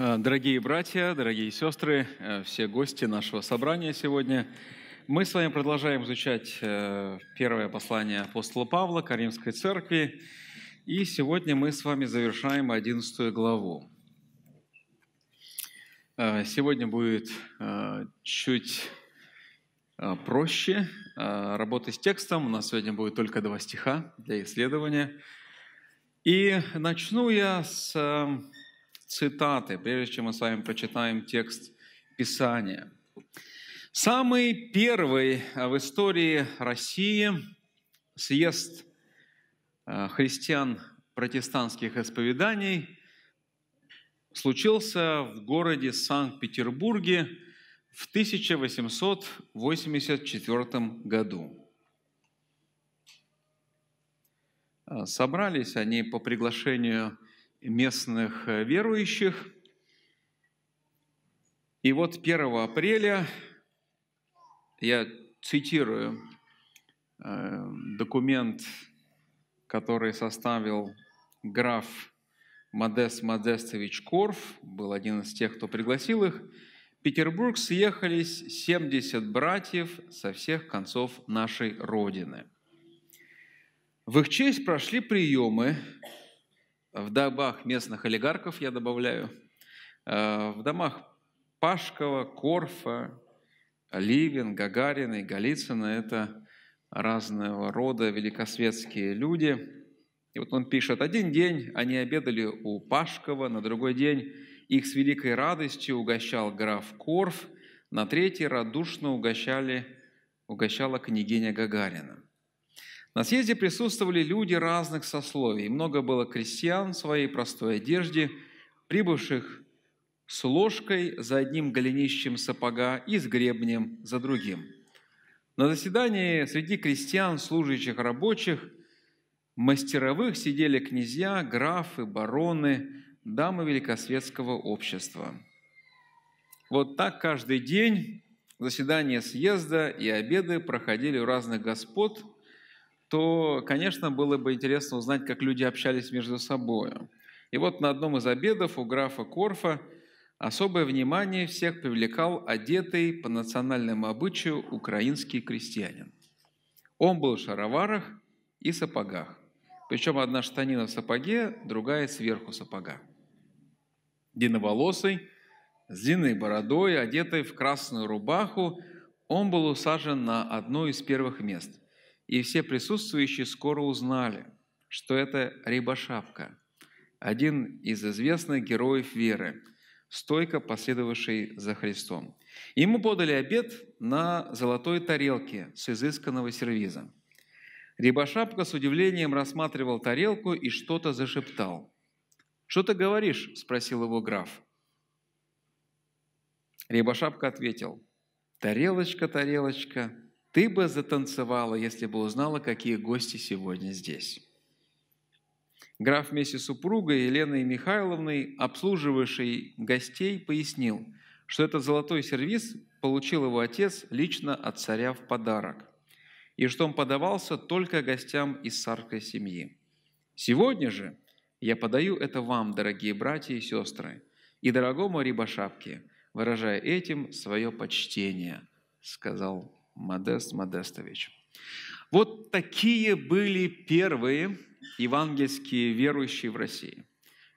Э, дорогие братья, дорогие сестры, э, все гости нашего собрания сегодня. Мы с вами продолжаем изучать э, первое послание апостола Павла к Римской церкви. И сегодня мы с вами завершаем 11 главу. Сегодня будет чуть проще работы с текстом. У нас сегодня будет только два стиха для исследования. И начну я с цитаты, прежде чем мы с вами прочитаем текст Писания. Самый первый а, в истории России съезд а, христиан протестантских исповеданий случился в городе Санкт-Петербурге в 1884 году. А, собрались они по приглашению местных э, верующих. И вот 1 апреля, я цитирую э, документ, который составил граф Модест Модестович Корф, был один из тех, кто пригласил их, в Петербург съехались 70 братьев со всех концов нашей Родины. В их честь прошли приемы, в домах местных олигархов, я добавляю, э, в домах Пашкова, Корфа, Ливин, Гагарина и Голицына – это разного рода великосветские люди. И вот он пишет, один день они обедали у Пашкова, на другой день их с великой радостью угощал граф Корф, на третий радушно угощали, угощала княгиня Гагарина. На съезде присутствовали люди разных сословий. Много было крестьян в своей простой одежде, прибывших с ложкой за одним голенищем сапога и с гребнем за другим. На заседании среди крестьян, служащих рабочих, мастеровых сидели князья, графы, бароны, дамы великосветского общества. Вот так каждый день заседания съезда и обеды проходили у разных господ – то, конечно, было бы интересно узнать, как люди общались между собой. И вот на одном из обедов у графа Корфа особое внимание всех привлекал одетый по национальному обычаю украинский крестьянин. Он был в шароварах и сапогах. Причем одна штанина в сапоге, другая сверху сапога. Длинноволосый, с длинной бородой, одетый в красную рубаху, он был усажен на одно из первых мест – и все присутствующие скоро узнали, что это Рябошапка, один из известных героев веры, стойко последовавший за Христом. Ему подали обед на золотой тарелке с изысканного сервиза. Рябошапка с удивлением рассматривал тарелку и что-то зашептал. «Что ты говоришь?» – спросил его граф. Рябошапка ответил. «Тарелочка, тарелочка, ты бы затанцевала, если бы узнала, какие гости сегодня здесь. Граф вместе с супругой Еленой Михайловной, обслуживавший гостей, пояснил, что этот золотой сервиз получил его отец лично от царя в подарок, и что он подавался только гостям из царской семьи. Сегодня же я подаю это вам, дорогие братья и сестры, и дорогому Рибашапке, выражая этим свое почтение, сказал Модест Модестович. Вот такие были первые евангельские верующие в России,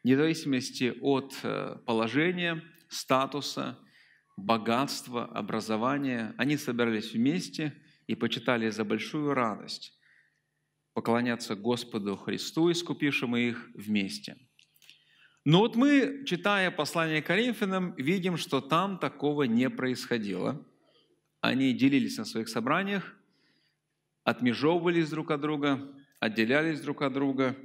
вне зависимости от э, положения, статуса, богатства, образования. Они собирались вместе и почитали за большую радость поклоняться Господу Христу, искупившему их вместе. Но вот мы, читая послание Коринфянам, видим, что там такого не происходило – они делились на своих собраниях, отмежевывались друг от друга, отделялись друг от друга.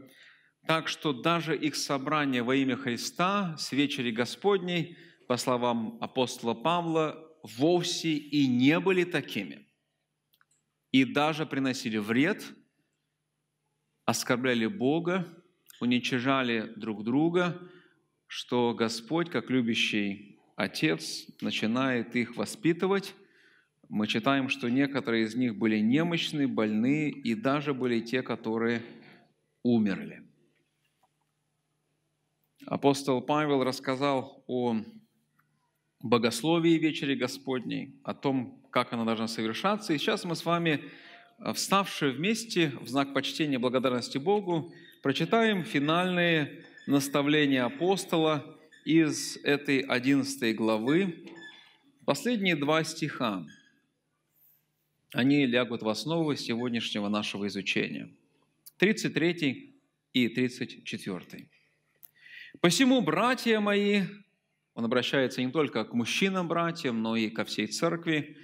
Так что даже их собрание во имя Христа с вечери Господней, по словам апостола Павла, вовсе и не были такими. И даже приносили вред, оскорбляли Бога, уничижали друг друга, что Господь, как любящий Отец, начинает их воспитывать мы читаем, что некоторые из них были немощны, больны, и даже были те, которые умерли. Апостол Павел рассказал о богословии вечери Господней, о том, как она должна совершаться. И сейчас мы с вами, вставшие вместе в знак почтения благодарности Богу, прочитаем финальные наставления апостола из этой 11 главы, последние два стиха они лягут в основу сегодняшнего нашего изучения. 33 и 34. «Посему, братья мои, он обращается не только к мужчинам-братьям, но и ко всей церкви,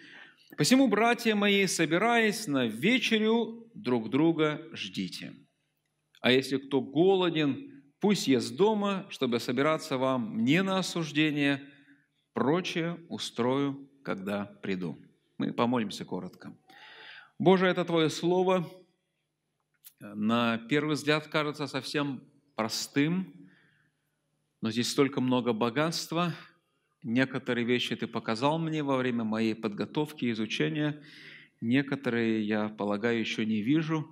«посему, братья мои, собираясь на вечерю, друг друга ждите. А если кто голоден, пусть ест дома, чтобы собираться вам не на осуждение, прочее устрою, когда приду». Мы помолимся коротко. Боже, это Твое Слово, на первый взгляд кажется совсем простым, но здесь столько много богатства. Некоторые вещи Ты показал мне во время моей подготовки, изучения. Некоторые, я полагаю, еще не вижу.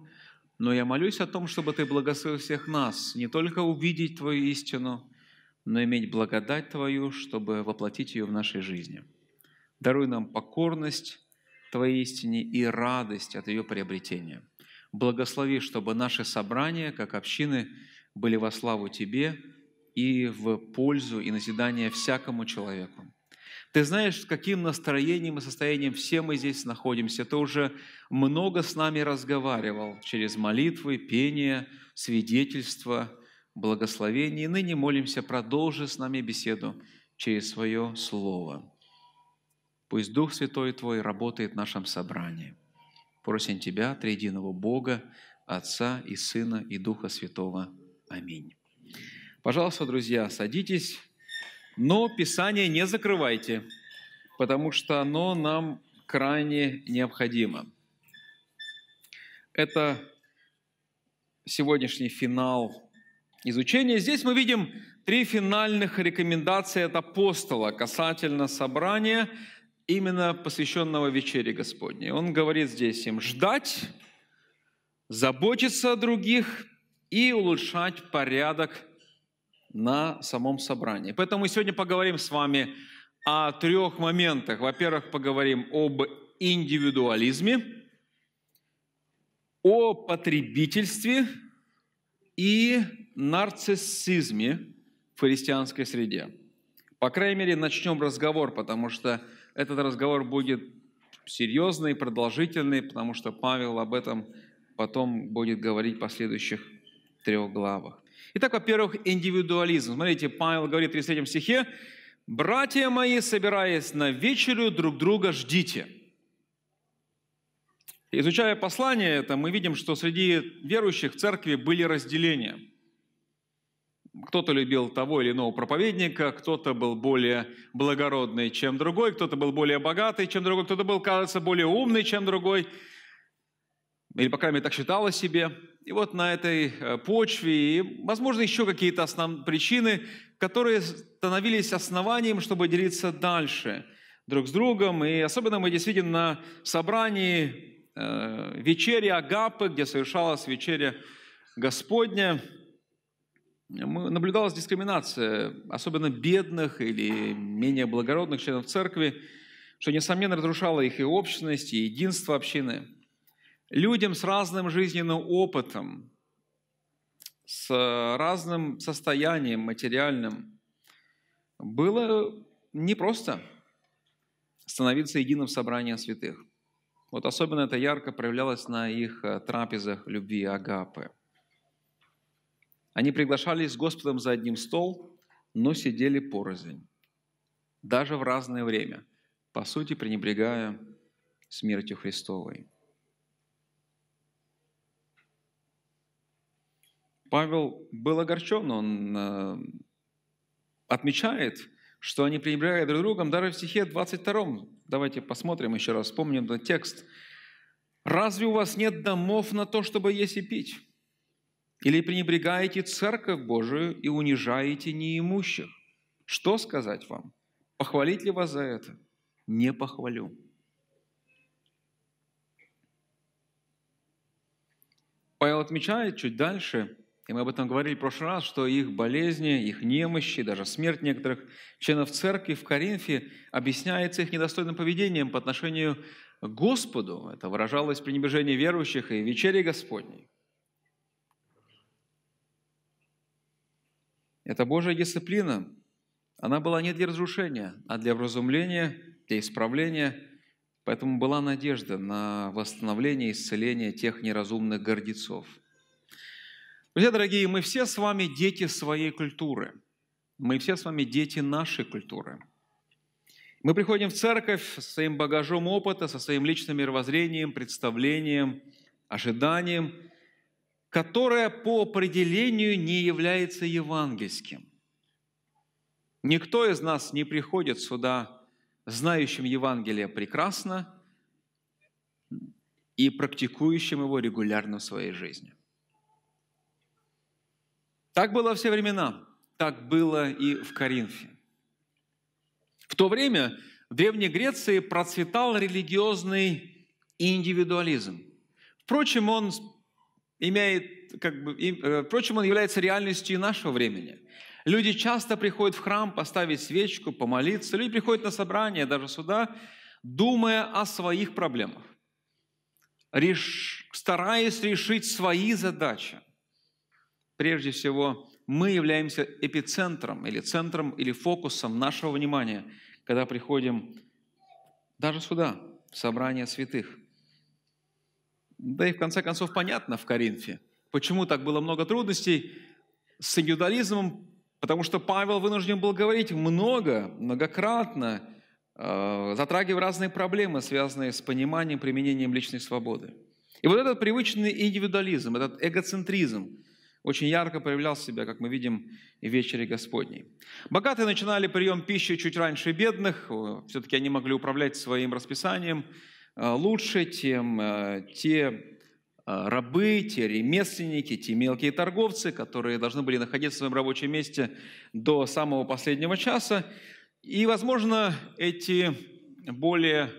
Но я молюсь о том, чтобы Ты благословил всех нас, не только увидеть Твою истину, но иметь благодать Твою, чтобы воплотить ее в нашей жизни. Даруй нам покорность Твоей истине и радость от ее приобретения. Благослови, чтобы наши собрания, как общины, были во славу Тебе и в пользу и назидание всякому человеку. Ты знаешь, с каким настроением и состоянием все мы здесь находимся. Ты уже много с нами разговаривал через молитвы, пение, свидетельство, благословения. И ныне молимся, продолжи с нами беседу через свое Слово. Пусть Дух Святой Твой работает в нашем собрании. Просим Тебя, Триединого Бога, Отца и Сына и Духа Святого. Аминь. Пожалуйста, друзья, садитесь, но Писание не закрывайте, потому что оно нам крайне необходимо. Это сегодняшний финал изучения. Здесь мы видим три финальных рекомендации от апостола касательно собрания – именно посвященного вечере Господней. Он говорит здесь им ждать, заботиться о других и улучшать порядок на самом собрании. Поэтому мы сегодня поговорим с вами о трех моментах. Во-первых, поговорим об индивидуализме, о потребительстве и нарциссизме в христианской среде. По крайней мере, начнем разговор, потому что этот разговор будет серьезный, продолжительный, потому что Павел об этом потом будет говорить в последующих трех главах. Итак, во-первых, индивидуализм. Смотрите, Павел говорит в 33 стихе, «Братья мои, собираясь на вечерю, друг друга ждите». Изучая послание это, мы видим, что среди верующих в церкви были разделения – кто-то любил того или иного проповедника, кто-то был более благородный, чем другой, кто-то был более богатый, чем другой, кто-то был, кажется, более умный, чем другой, или, по крайней мере, так считал о себе. И вот на этой э, почве, и, возможно, еще какие-то основ... причины, которые становились основанием, чтобы делиться дальше друг с другом. И особенно мы действительно на собрании э, вечери Агапы, где совершалась вечеря Господня – наблюдалась дискриминация, особенно бедных или менее благородных членов церкви, что, несомненно, разрушало их и общность, и единство общины. Людям с разным жизненным опытом, с разным состоянием материальным было непросто становиться единым собранием святых. Вот особенно это ярко проявлялось на их э, трапезах любви Агапы – они приглашались с Господом за одним стол, но сидели порознь, даже в разное время, по сути пренебрегая смертью Христовой. Павел был огорчен, он э, отмечает, что они пренебрегают друг другом, даже в стихе 22. Давайте посмотрим еще раз, вспомним этот текст. «Разве у вас нет домов на то, чтобы есть и пить? Или пренебрегаете Церковь Божию и унижаете неимущих? Что сказать вам? Похвалить ли вас за это? Не похвалю. Павел отмечает чуть дальше, и мы об этом говорили в прошлый раз, что их болезни, их немощи, даже смерть некоторых членов церкви в Коринфе объясняется их недостойным поведением по отношению к Господу. Это выражалось пренебрежение верующих и вечерей Господней. Это Божья дисциплина. Она была не для разрушения, а для вразумления, для исправления. Поэтому была надежда на восстановление и исцеление тех неразумных гордецов. Друзья дорогие, мы все с вами дети своей культуры. Мы все с вами дети нашей культуры. Мы приходим в церковь со своим багажом опыта, со своим личным мировоззрением, представлением, ожиданием – которое по определению не является евангельским. Никто из нас не приходит сюда, знающим Евангелие прекрасно и практикующим его регулярно в своей жизни. Так было все времена, так было и в Коринфе. В то время в Древней Греции процветал религиозный индивидуализм. Впрочем, он имеет, как бы, им, э, впрочем, он является реальностью и нашего времени. Люди часто приходят в храм поставить свечку, помолиться. Люди приходят на собрание, даже сюда, думая о своих проблемах, реш... стараясь решить свои задачи. Прежде всего, мы являемся эпицентром или центром или фокусом нашего внимания, когда приходим даже сюда, в собрание святых. Да и в конце концов понятно в Коринфе, почему так было много трудностей с индивидуализмом, потому что Павел вынужден был говорить много, многократно, э, затрагивая разные проблемы, связанные с пониманием, применением личной свободы. И вот этот привычный индивидуализм, этот эгоцентризм очень ярко проявлял себя, как мы видим, в вечере Господней. Богатые начинали прием пищи чуть раньше бедных, э, все-таки они могли управлять своим расписанием, Э, лучше, тем э, те э, рабы, те ремесленники, те мелкие торговцы, которые должны были находиться в своем рабочем месте до самого последнего часа. И, возможно, эти более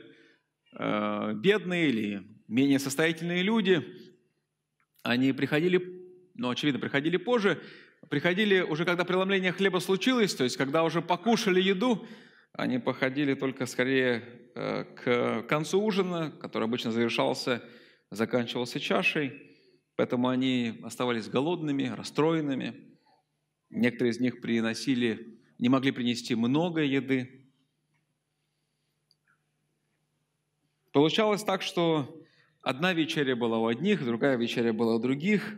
бедные или менее состоятельные люди, они приходили, ну, очевидно, приходили позже, приходили уже, когда преломление хлеба случилось, то есть, когда уже покушали еду, они походили только скорее э, к концу ужина, который обычно завершался, заканчивался чашей, поэтому они оставались голодными, расстроенными. Некоторые из них приносили, не могли принести много еды. Получалось так, что одна вечеря была у одних, другая вечеря была у других.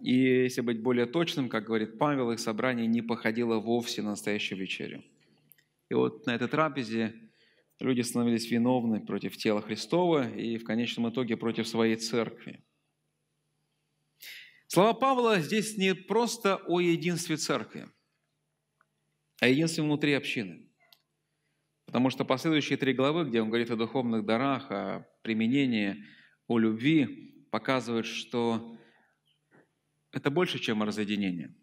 И, если быть более точным, как говорит Павел, их собрание не походило вовсе на настоящую вечерю. И вот на этой трапезе люди становились виновны против тела Христова и в конечном итоге против своей церкви. Слова Павла здесь не просто о единстве церкви, а единстве внутри общины. Потому что последующие три главы, где он говорит о духовных дарах, о применении, о любви, показывают, что это больше, чем разъединение.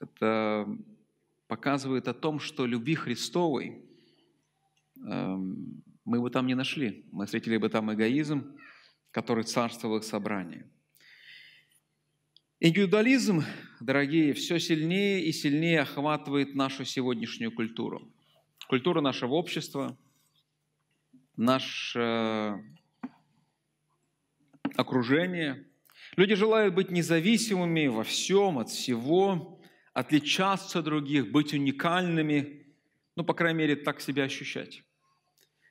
Это показывает о том, что любви Христовой э, мы бы там не нашли. Мы встретили бы там эгоизм, который царствовал их собрании. Индивидуализм, дорогие, все сильнее и сильнее охватывает нашу сегодняшнюю культуру. Культура нашего общества, наше э, окружение. Люди желают быть независимыми во всем, от всего, отличаться от других, быть уникальными, ну, по крайней мере, так себя ощущать.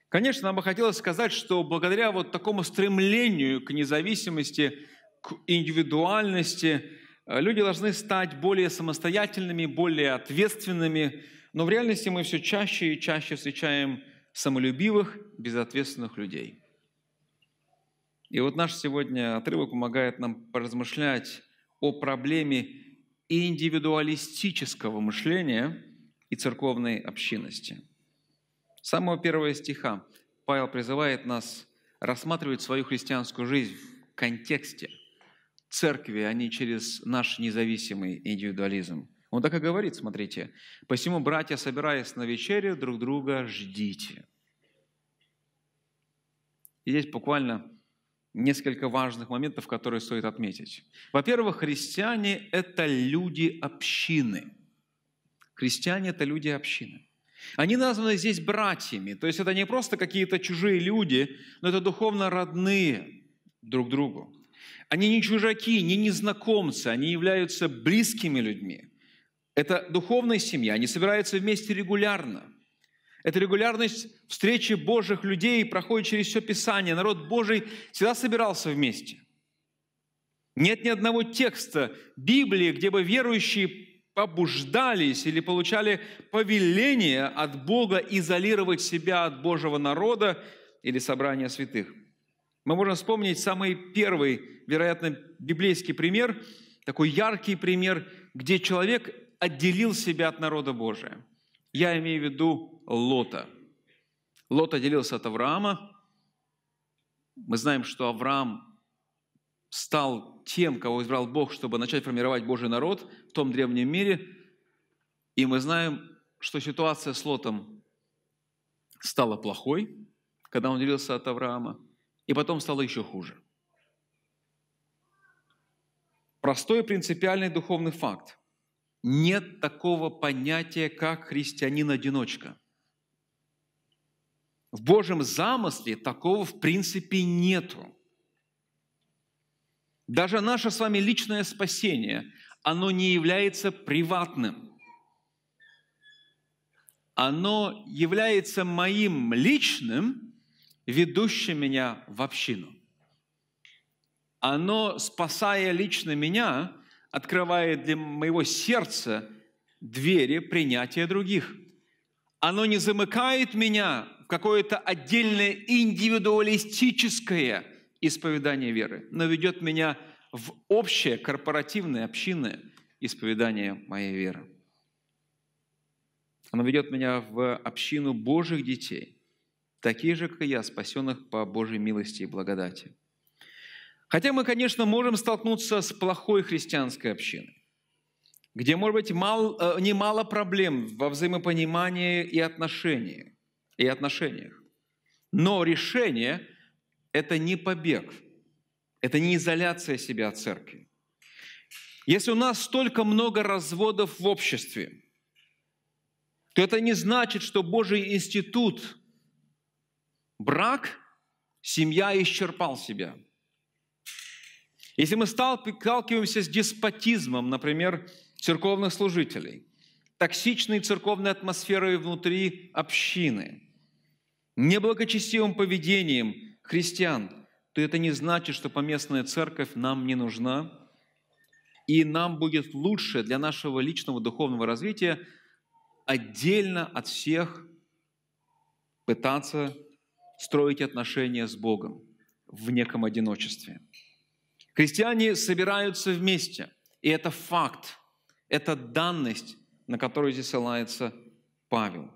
Конечно, нам бы хотелось сказать, что благодаря вот такому стремлению к независимости, к индивидуальности, э, люди должны стать более самостоятельными, более ответственными, но в реальности мы все чаще и чаще встречаем самолюбивых, безответственных людей. И вот наш сегодня отрывок помогает нам поразмышлять о проблеме индивидуалистического мышления и церковной общинности. С самого первого стиха Павел призывает нас рассматривать свою христианскую жизнь в контексте церкви, а не через наш независимый индивидуализм. Он так и говорит, смотрите, «Посему, братья, собираясь на вечере, друг друга ждите». И здесь буквально несколько важных моментов, которые стоит отметить. Во-первых, христиане – это люди общины. Христиане – это люди общины. Они названы здесь братьями, то есть это не просто какие-то чужие люди, но это духовно родные друг другу. Они не чужаки, не незнакомцы, они являются близкими людьми. Это духовная семья, они собираются вместе регулярно – эта регулярность встречи Божьих людей проходит через все Писание. Народ Божий всегда собирался вместе. Нет ни одного текста Библии, где бы верующие побуждались или получали повеление от Бога изолировать себя от Божьего народа или собрания святых. Мы можем вспомнить самый первый, вероятно, библейский пример, такой яркий пример, где человек отделил себя от народа Божия. Я имею в виду Лота. Лот отделился от Авраама. Мы знаем, что Авраам стал тем, кого избрал Бог, чтобы начать формировать Божий народ в том древнем мире. И мы знаем, что ситуация с Лотом стала плохой, когда он делился от Авраама, и потом стало еще хуже. Простой принципиальный духовный факт. Нет такого понятия, как христианин-одиночка – в Божьем замысле такого в принципе нету. Даже наше с вами личное спасение, оно не является приватным. Оно является моим личным, ведущим меня в общину. Оно, спасая лично меня, открывает для моего сердца двери принятия других. Оно не замыкает меня в какое-то отдельное индивидуалистическое исповедание веры, но ведет меня в общее корпоративное, общинное исповедание моей веры. Оно ведет меня в общину Божьих детей, таких же, как и я, спасенных по Божьей милости и благодати. Хотя мы, конечно, можем столкнуться с плохой христианской общиной, где, может быть, мал, э, немало проблем во взаимопонимании и отношениях и отношениях. Но решение – это не побег, это не изоляция себя от церкви. Если у нас столько много разводов в обществе, то это не значит, что Божий институт брак, семья исчерпал себя. Если мы сталкиваемся с деспотизмом, например, церковных служителей, токсичной церковной атмосферой внутри общины – неблагочестивым поведением христиан, то это не значит, что поместная церковь нам не нужна, и нам будет лучше для нашего личного духовного развития отдельно от всех пытаться строить отношения с Богом в неком одиночестве. Христиане собираются вместе, и это факт, это данность, на которую здесь ссылается Павел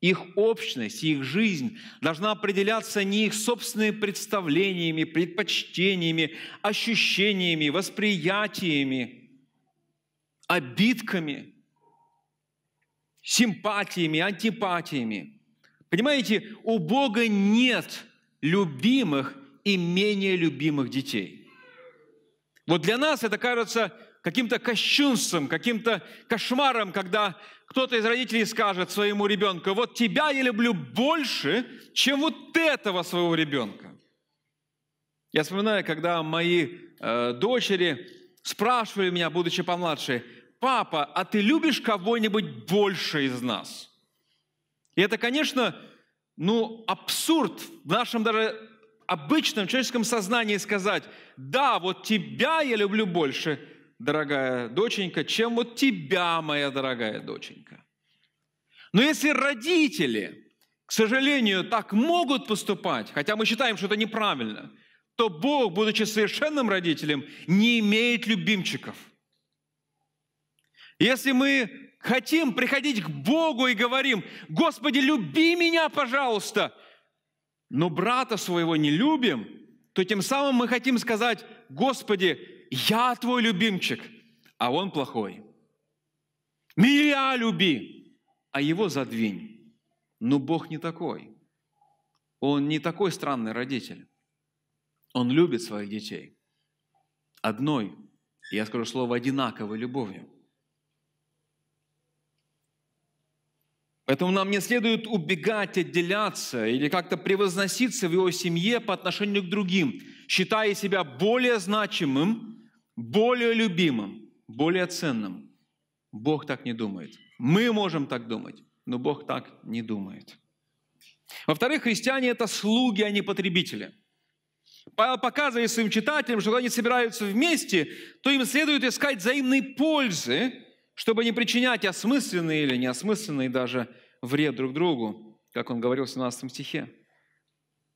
их общность, их жизнь должна определяться не их собственными представлениями, предпочтениями, ощущениями, восприятиями, обидками, а симпатиями, антипатиями. Понимаете, у Бога нет любимых и менее любимых детей. Вот для нас это кажется каким-то кощунством, каким-то кошмаром, когда кто-то из родителей скажет своему ребенку, вот тебя я люблю больше, чем вот этого своего ребенка. Я вспоминаю, когда мои э, дочери спрашивали меня, будучи помладше, папа, а ты любишь кого-нибудь больше из нас? И это, конечно, ну, абсурд в нашем даже обычном человеческом сознании сказать, да, вот тебя я люблю больше, дорогая доченька, чем вот тебя, моя дорогая доченька. Но если родители, к сожалению, так могут поступать, хотя мы считаем, что это неправильно, то Бог, будучи совершенным родителем, не имеет любимчиков. Если мы хотим приходить к Богу и говорим, «Господи, люби меня, пожалуйста», но брата своего не любим, то тем самым мы хотим сказать, «Господи, я твой любимчик, а он плохой. Меня люби, а его задвинь. Но «Ну, Бог не такой. Он не такой странный родитель. Он любит своих детей. Одной, я скажу слово, одинаковой любовью. Поэтому нам не следует убегать, отделяться или как-то превозноситься в его семье по отношению к другим, считая себя более значимым, более любимым, более ценным. Бог так не думает. Мы можем так думать, но Бог так не думает. Во-вторых, христиане – это слуги, а не потребители. Павел показывает своим читателям, что когда они собираются вместе, то им следует искать взаимной пользы, чтобы не причинять осмысленный или неосмысленный даже вред друг другу, как он говорил в 17 стихе.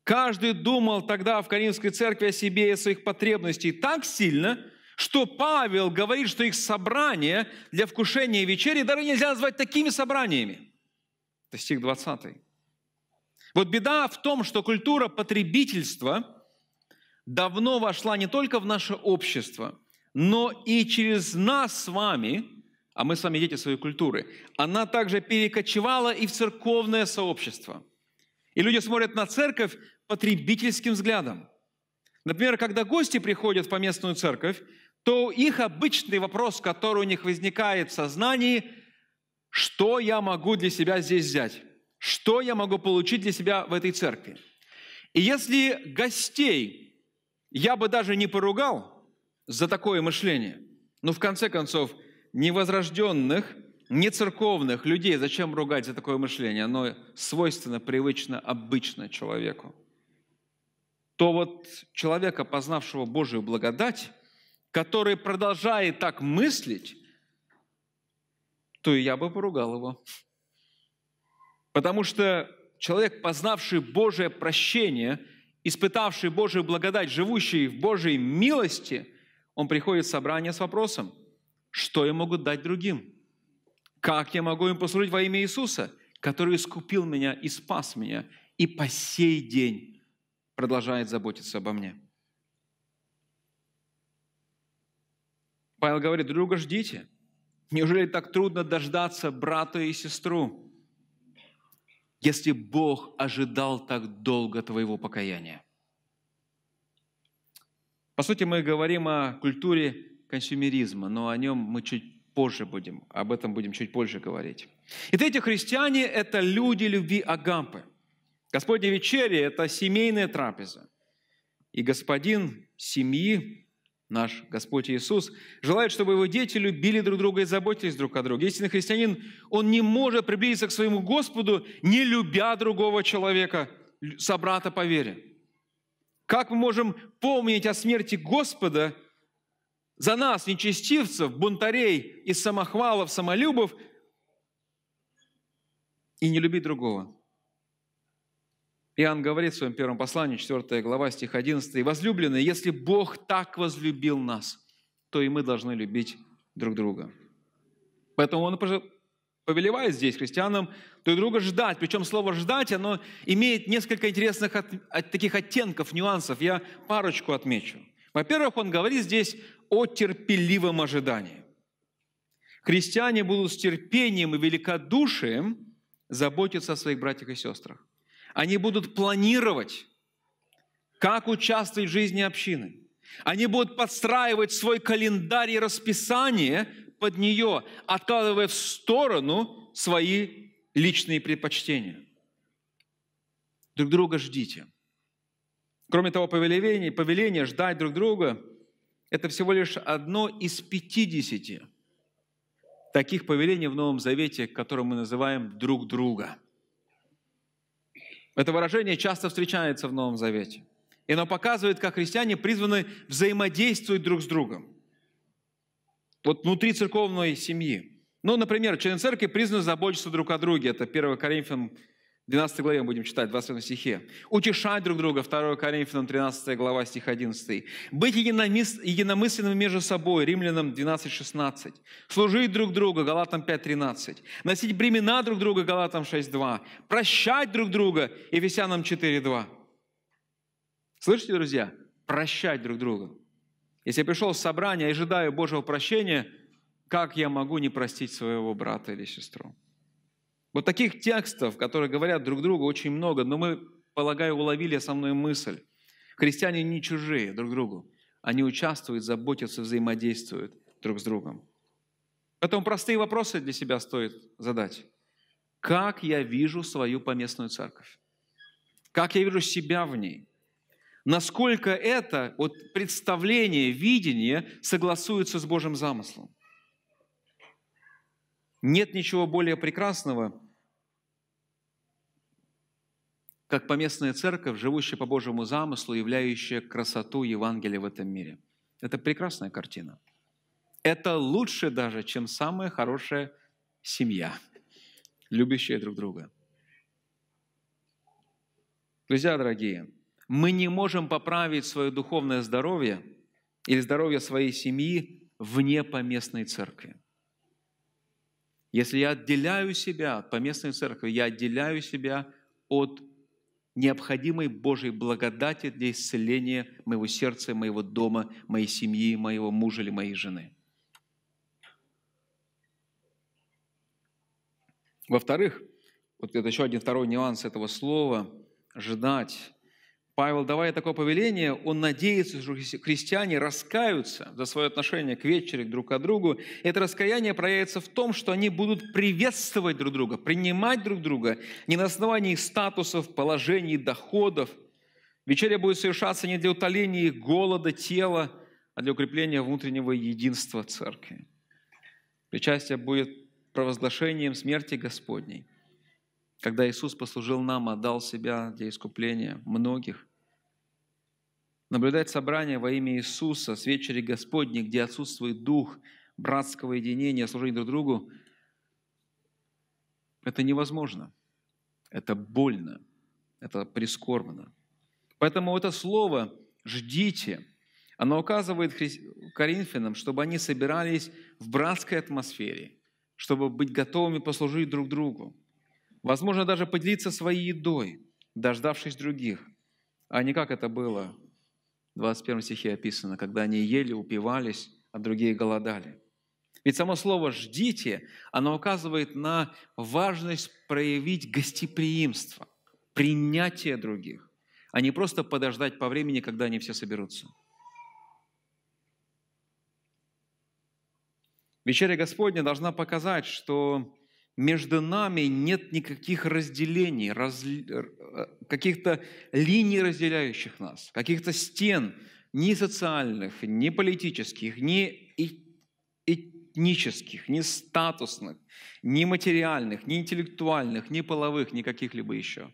Каждый думал тогда в Каримской церкви о себе и о своих потребностях так сильно, что Павел говорит, что их собрание для вкушения и вечери даже нельзя назвать такими собраниями. Это стих 20. Вот беда в том, что культура потребительства давно вошла не только в наше общество, но и через нас с вами, а мы с вами дети своей культуры, она также перекочевала и в церковное сообщество. И люди смотрят на церковь потребительским взглядом. Например, когда гости приходят по местную церковь, то их обычный вопрос, который у них возникает в сознании, что я могу для себя здесь взять? Что я могу получить для себя в этой церкви? И если гостей я бы даже не поругал за такое мышление, но в конце концов невозрожденных, не церковных людей зачем ругать за такое мышление? Оно свойственно, привычно, обычно человеку. То вот человека, познавшего Божию благодать, который продолжает так мыслить, то и я бы поругал его. Потому что человек, познавший Божие прощение, испытавший Божию благодать, живущий в Божьей милости, он приходит в собрание с вопросом, что я могу дать другим? Как я могу им послужить во имя Иисуса, который искупил меня и спас меня, и по сей день продолжает заботиться обо мне? Павел говорит, друга ждите. Неужели так трудно дождаться брата и сестру, если Бог ожидал так долго твоего покаяния? По сути, мы говорим о культуре консюмеризма, но о нем мы чуть позже будем, об этом будем чуть позже говорить. И эти христиане – это люди любви агампы. Господня вечеря – это семейная трапеза. И господин семьи наш Господь Иисус, желает, чтобы его дети любили друг друга и заботились друг о друге. Истинный христианин, он не может приблизиться к своему Господу, не любя другого человека, собрата по вере. Как мы можем помнить о смерти Господа за нас, нечестивцев, бунтарей и самохвалов, самолюбов, и не любить другого? Иоанн говорит в своем первом послании, 4 глава, стих 11, «Возлюбленные, если Бог так возлюбил нас, то и мы должны любить друг друга». Поэтому он повелевает здесь христианам друг друга ждать. Причем слово «ждать», оно имеет несколько интересных от, от, таких оттенков, нюансов. Я парочку отмечу. Во-первых, он говорит здесь о терпеливом ожидании. Христиане будут с терпением и великодушием заботиться о своих братьях и сестрах. Они будут планировать, как участвовать в жизни общины. Они будут подстраивать свой календарь и расписание под нее, откладывая в сторону свои личные предпочтения. Друг друга ждите. Кроме того, повеление, повеление ждать друг друга – это всего лишь одно из пятидесяти таких повелений в Новом Завете, которые мы называем «друг друга». Это выражение часто встречается в Новом Завете. И оно показывает, как христиане призваны взаимодействовать друг с другом. Вот внутри церковной семьи. Ну, например, члены церкви призваны заботиться друг о друге. Это 1 Коринфянам 12 главе мы будем читать, 27 стихе. «Утешать друг друга» 2 Коринфянам 13 глава, стих 11. «Быть единомысленными между собой» Римлянам 12, 16. «Служить друг другу» Галатам 5, 13. «Носить бремена друг друга» Галатам 6, 2. «Прощать друг друга» Ефесянам 4, 2. Слышите, друзья? Прощать друг друга. Если я пришел в собрание, и ожидаю Божьего прощения, как я могу не простить своего брата или сестру? Вот таких текстов, которые говорят друг другу, очень много, но мы, полагаю, уловили со мной мысль. Христиане не чужие друг другу. Они участвуют, заботятся, взаимодействуют друг с другом. Поэтому простые вопросы для себя стоит задать. Как я вижу свою поместную церковь? Как я вижу себя в ней? Насколько это вот представление, видение согласуется с Божьим замыслом? Нет ничего более прекрасного, как поместная церковь, живущая по Божьему замыслу, являющая красоту Евангелия в этом мире. Это прекрасная картина. Это лучше даже, чем самая хорошая семья, любящая друг друга. Друзья дорогие, мы не можем поправить свое духовное здоровье или здоровье своей семьи вне поместной церкви. Если я отделяю себя от поместной церкви, я отделяю себя от необходимой Божьей благодати для исцеления моего сердца, моего дома, моей семьи, моего мужа или моей жены. Во-вторых, вот это еще один второй нюанс этого слова – ждать. Павел, давая такое повеление, он надеется, что христиане раскаются за свое отношение к вечере, друг к другу. Это раскаяние проявится в том, что они будут приветствовать друг друга, принимать друг друга не на основании статусов, положений, доходов. Вечеря будет совершаться не для утоления их голода тела, а для укрепления внутреннего единства церкви. Причастие будет провозглашением смерти Господней – когда Иисус послужил нам, отдал себя для искупления многих. Наблюдать собрание во имя Иисуса с вечери Господней, где отсутствует дух братского единения, служения друг другу, это невозможно. Это больно. Это прискорбно. Поэтому это слово «ждите», оно указывает коринфянам, чтобы они собирались в братской атмосфере, чтобы быть готовыми послужить друг другу. Возможно, даже поделиться своей едой, дождавшись других. А не как это было в 21 стихе описано, когда они ели, упивались, а другие голодали. Ведь само слово «ждите», оно указывает на важность проявить гостеприимство, принятие других, а не просто подождать по времени, когда они все соберутся. Вечеря Господня должна показать, что между нами нет никаких разделений, раз, э, каких-то линий, разделяющих нас, каких-то стен, ни социальных, ни политических, ни этнических, ни статусных, ни материальных, ни интеллектуальных, ни половых, ни каких-либо еще.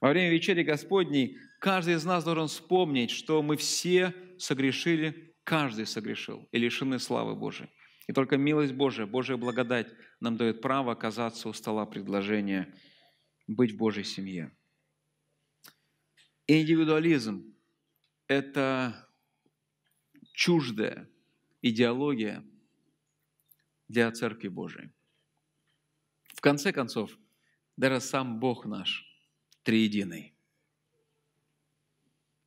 Во время вечери Господней каждый из нас должен вспомнить, что мы все согрешили, каждый согрешил и лишены славы Божией. И только милость Божия, Божья благодать нам дает право оказаться у стола предложения быть в Божьей семье. Индивидуализм – это чуждая идеология для Церкви Божией. В конце концов, даже сам Бог наш триединый,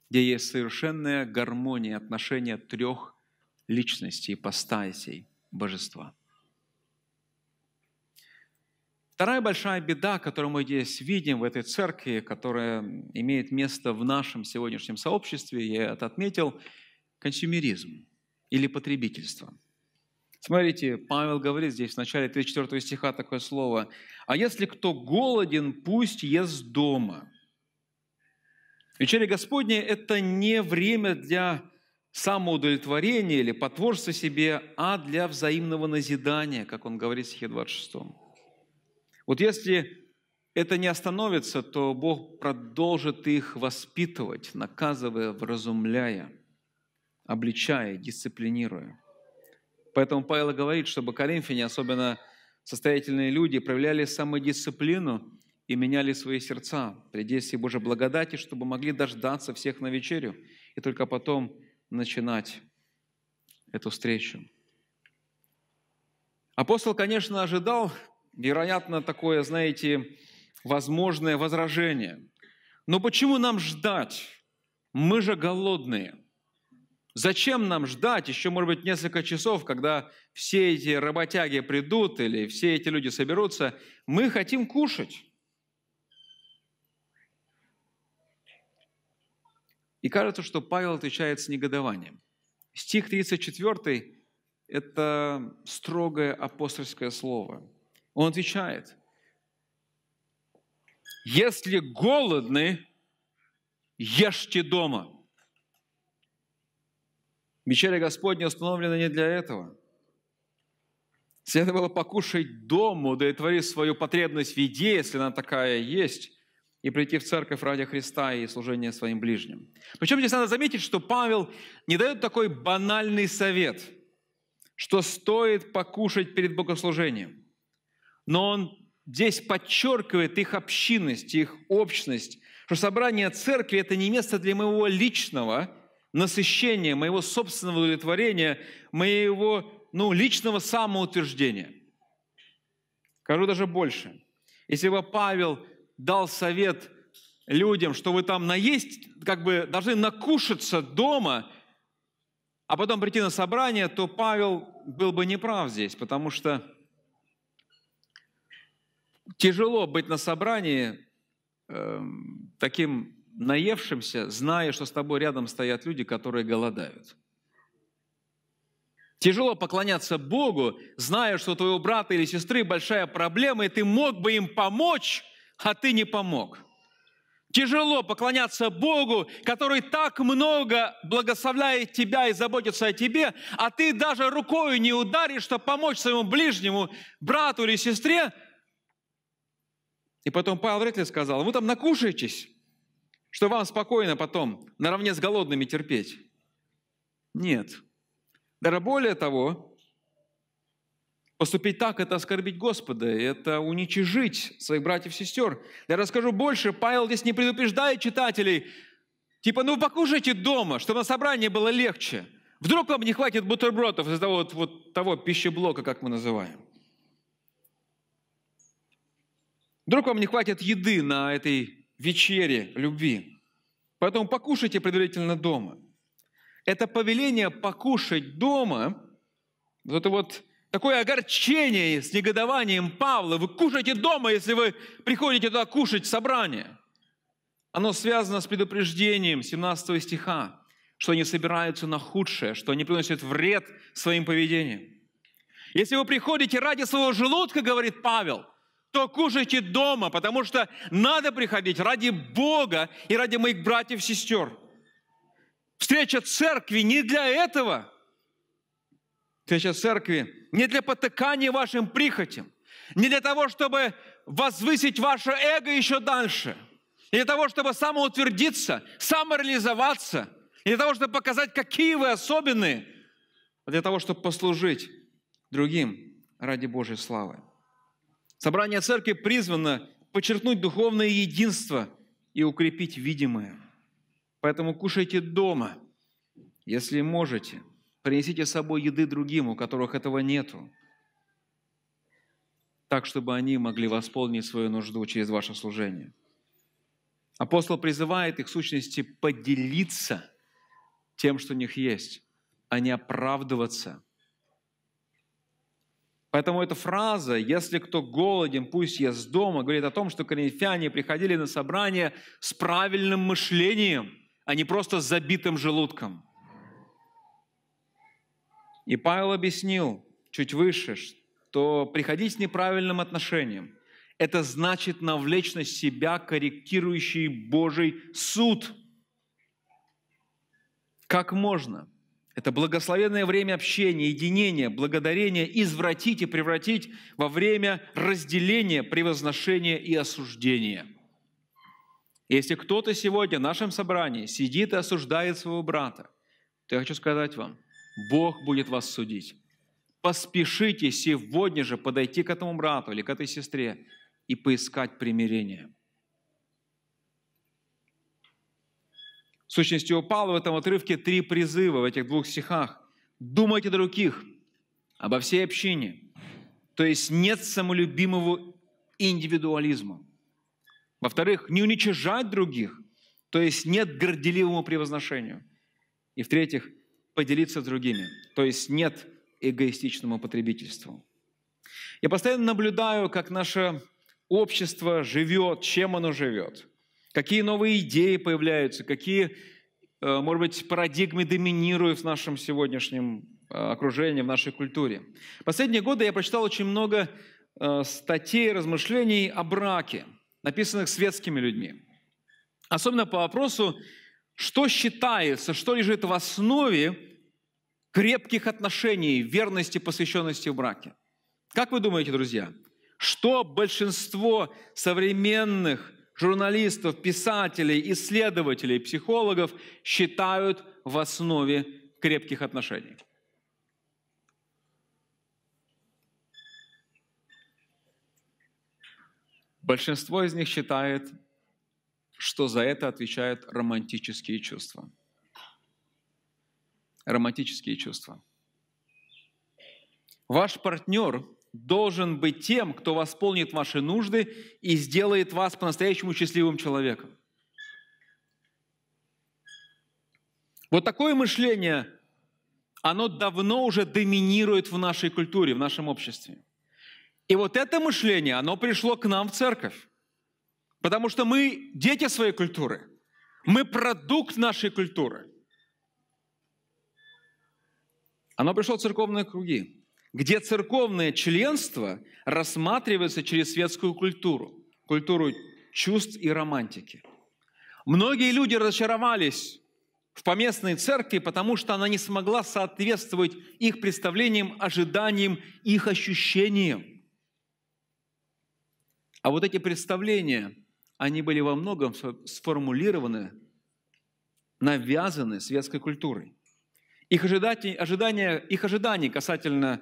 где есть совершенная гармония отношения трех личностей, ипостасей, божества. Вторая большая беда, которую мы здесь видим в этой церкви, которая имеет место в нашем сегодняшнем сообществе, я это отметил, консюмеризм или потребительство. Смотрите, Павел говорит здесь в начале 34 стиха такое слово, «А если кто голоден, пусть ест дома». Вечеря Господня – это не время для самоудовлетворения или потворство себе, а для взаимного назидания, как он говорит в стихе 26. Вот если это не остановится, то Бог продолжит их воспитывать, наказывая, вразумляя, обличая, дисциплинируя. Поэтому Павел говорит, чтобы коринфяне, особенно состоятельные люди, проявляли самодисциплину и меняли свои сердца при действии Божьей благодати, чтобы могли дождаться всех на вечерю и только потом – начинать эту встречу. Апостол, конечно, ожидал, вероятно, такое, знаете, возможное возражение. Но почему нам ждать? Мы же голодные. Зачем нам ждать еще, может быть, несколько часов, когда все эти работяги придут или все эти люди соберутся? Мы хотим кушать. И кажется, что Павел отвечает с негодованием. Стих 34 – это строгое апостольское слово. Он отвечает, «Если голодны, ешьте дома». Вечеря Господня установлена не для этого. Следовало покушать дому, удовлетворить свою потребность в еде, если она такая есть, и прийти в церковь ради Христа и служения своим ближним. Причем здесь надо заметить, что Павел не дает такой банальный совет, что стоит покушать перед богослужением. Но он здесь подчеркивает их общинность, их общность, что собрание церкви – это не место для моего личного насыщения, моего собственного удовлетворения, моего ну, личного самоутверждения. Скажу даже больше. Если бы Павел – дал совет людям, что вы там наесть, как бы должны накушаться дома, а потом прийти на собрание, то Павел был бы неправ здесь, потому что тяжело быть на собрании э, таким наевшимся, зная, что с тобой рядом стоят люди, которые голодают. Тяжело поклоняться Богу, зная, что у твоего брата или сестры большая проблема, и ты мог бы им помочь – а ты не помог. Тяжело поклоняться Богу, который так много благословляет тебя и заботится о тебе, а ты даже рукою не ударишь, чтобы помочь своему ближнему, брату или сестре. И потом Павел Ретли сказал, вы там накушаетесь, что вам спокойно потом наравне с голодными терпеть. Нет. Даже более того, Поступить так – это оскорбить Господа, это уничижить своих братьев и сестер. Я расскажу больше. Павел здесь не предупреждает читателей, типа, ну покушайте дома, чтобы на собрании было легче. Вдруг вам не хватит бутербродов из того, вот, вот того пищеблока, как мы называем. Вдруг вам не хватит еды на этой вечере любви. Поэтому покушайте предварительно дома. Это повеление покушать дома, вот это вот такое огорчение с негодованием Павла. Вы кушаете дома, если вы приходите туда кушать собрание. Оно связано с предупреждением 17 стиха, что они собираются на худшее, что они приносят вред своим поведением. Если вы приходите ради своего желудка, говорит Павел, то кушайте дома, потому что надо приходить ради Бога и ради моих братьев и сестер. Встреча церкви не для этого – сейчас церкви, не для потыкания вашим прихотям, не для того, чтобы возвысить ваше эго еще дальше, не для того, чтобы самоутвердиться, самореализоваться, не для того, чтобы показать, какие вы особенные, а для того, чтобы послужить другим ради Божьей славы. Собрание церкви призвано подчеркнуть духовное единство и укрепить видимое. Поэтому кушайте дома, если можете – Принесите с собой еды другим, у которых этого нету, так, чтобы они могли восполнить свою нужду через ваше служение. Апостол призывает их в сущности поделиться тем, что у них есть, а не оправдываться. Поэтому эта фраза «если кто голоден, пусть ест дома» говорит о том, что коринфяне приходили на собрание с правильным мышлением, а не просто с забитым желудком – и Павел объяснил чуть выше, что приходить с неправильным отношением – это значит навлечь на себя корректирующий Божий суд. Как можно? Это благословенное время общения, единения, благодарения извратить и превратить во время разделения, превозношения и осуждения – если кто-то сегодня в нашем собрании сидит и осуждает своего брата, то я хочу сказать вам, Бог будет вас судить. Поспешите сегодня же подойти к этому брату или к этой сестре и поискать примирение. В сущности, у Павла в этом отрывке три призыва в этих двух стихах. «Думайте о других, обо всей общине». То есть нет самолюбимого индивидуализма. Во-вторых, не уничижать других, то есть нет горделивому превозношению. И в-третьих, поделиться с другими. То есть нет эгоистичному потребительству. Я постоянно наблюдаю, как наше общество живет, чем оно живет, какие новые идеи появляются, какие, э, может быть, парадигмы доминируют в нашем сегодняшнем э, окружении, в нашей культуре. Последние годы я прочитал очень много э, статей, размышлений о браке, написанных светскими людьми. Особенно по вопросу что считается, что лежит в основе крепких отношений, верности, посвященности в браке? Как вы думаете, друзья, что большинство современных журналистов, писателей, исследователей, психологов считают в основе крепких отношений? Большинство из них считает что за это отвечают романтические чувства. Романтические чувства. Ваш партнер должен быть тем, кто восполнит ваши нужды и сделает вас по-настоящему счастливым человеком. Вот такое мышление, оно давно уже доминирует в нашей культуре, в нашем обществе. И вот это мышление, оно пришло к нам в церковь. Потому что мы дети своей культуры. Мы продукт нашей культуры. Оно пришло в церковные круги, где церковное членство рассматривается через светскую культуру, культуру чувств и романтики. Многие люди разочаровались в поместной церкви, потому что она не смогла соответствовать их представлениям, ожиданиям, их ощущениям. А вот эти представления – они были во многом сформулированы, навязаны светской культурой. Их ожидания, ожидания, их ожидания касательно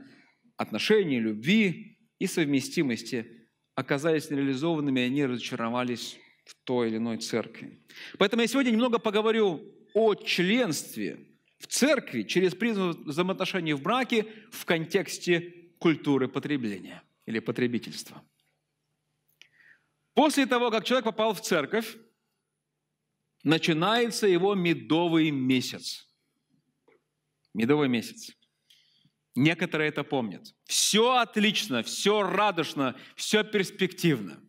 отношений, любви и совместимости оказались нереализованными, и они разочаровались в той или иной церкви. Поэтому я сегодня немного поговорю о членстве в церкви через призму взаимоотношений в браке в контексте культуры потребления или потребительства – После того, как человек попал в церковь, начинается его медовый месяц. Медовый месяц. Некоторые это помнят. Все отлично, все радушно, все перспективно.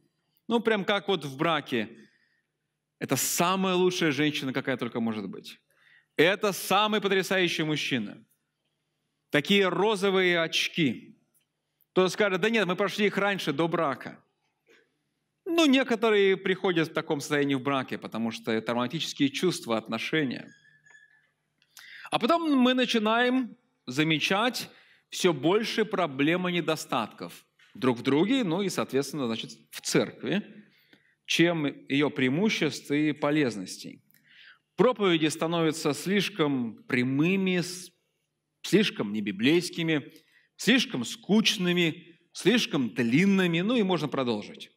Ну, прям как вот в браке. Это самая лучшая женщина, какая только может быть. Это самый потрясающий мужчина. Такие розовые очки. Кто скажет, да нет, мы прошли их раньше, до брака. Ну, некоторые приходят в таком состоянии в браке, потому что это романтические чувства, отношения. А потом мы начинаем замечать все больше проблемы недостатков друг в друге, ну и, соответственно, значит, в церкви, чем ее преимуществ и полезностей. Проповеди становятся слишком прямыми, слишком небиблейскими, слишком скучными, слишком длинными, ну и можно продолжить.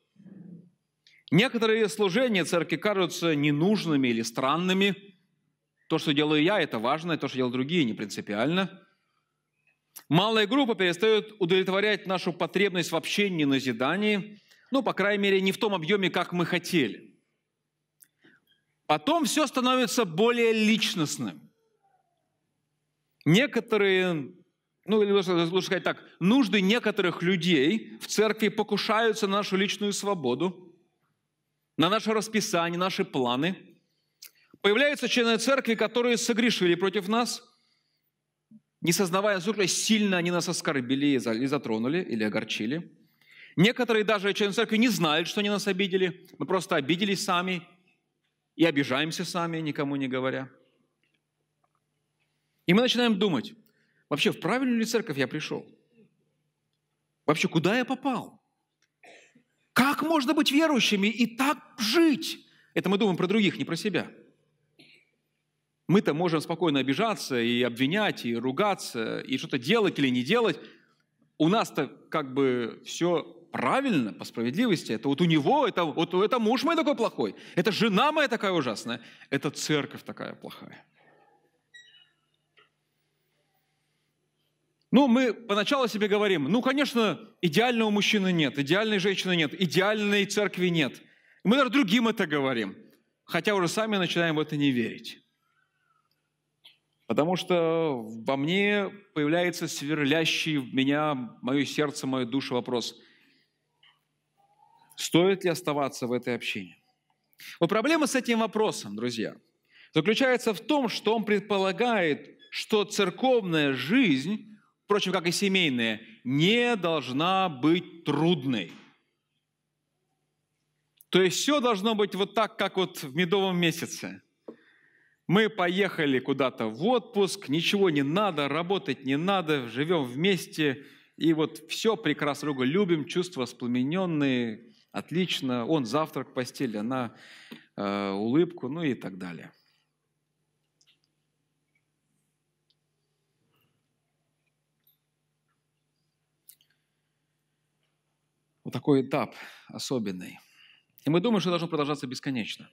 Некоторые служения церкви кажутся ненужными или странными. То, что делаю я, это важно, и то, что делают другие, не принципиально. Малая группа перестает удовлетворять нашу потребность в общении, назидании, ну, по крайней мере, не в том объеме, как мы хотели. Потом все становится более личностным. Некоторые, ну, или лучше сказать так, нужды некоторых людей в церкви покушаются на нашу личную свободу – на наше расписание, наши планы. Появляются члены церкви, которые согрешили против нас, не сознавая, насколько сильно они нас оскорбили и затронули, или огорчили. Некоторые даже члены церкви не знают, что они нас обидели. Мы просто обиделись сами и обижаемся сами, никому не говоря. И мы начинаем думать, вообще, в правильную ли церковь я пришел? Вообще, куда я попал? Как можно быть верующими и так жить? Это мы думаем про других, не про себя. Мы-то можем спокойно обижаться и обвинять, и ругаться, и что-то делать или не делать. У нас-то как бы все правильно, по справедливости. Это вот у него, это, вот это муж мой такой плохой, это жена моя такая ужасная, это церковь такая плохая – Ну, мы поначалу себе говорим, ну, конечно, идеального мужчины нет, идеальной женщины нет, идеальной церкви нет. мы даже другим это говорим, хотя уже сами начинаем в это не верить. Потому что во мне появляется сверлящий в меня, мое сердце, мою душу вопрос. Стоит ли оставаться в этой общине? Вот проблема с этим вопросом, друзья, заключается в том, что он предполагает, что церковная жизнь впрочем, как и семейная, не должна быть трудной. То есть все должно быть вот так, как вот в медовом месяце. Мы поехали куда-то в отпуск, ничего не надо, работать не надо, живем вместе, и вот все прекрасно, друга любим, чувства воспламененные, отлично, он завтрак в постели, она э, улыбку, ну и так далее. такой этап особенный. И мы думаем, что должно продолжаться бесконечно.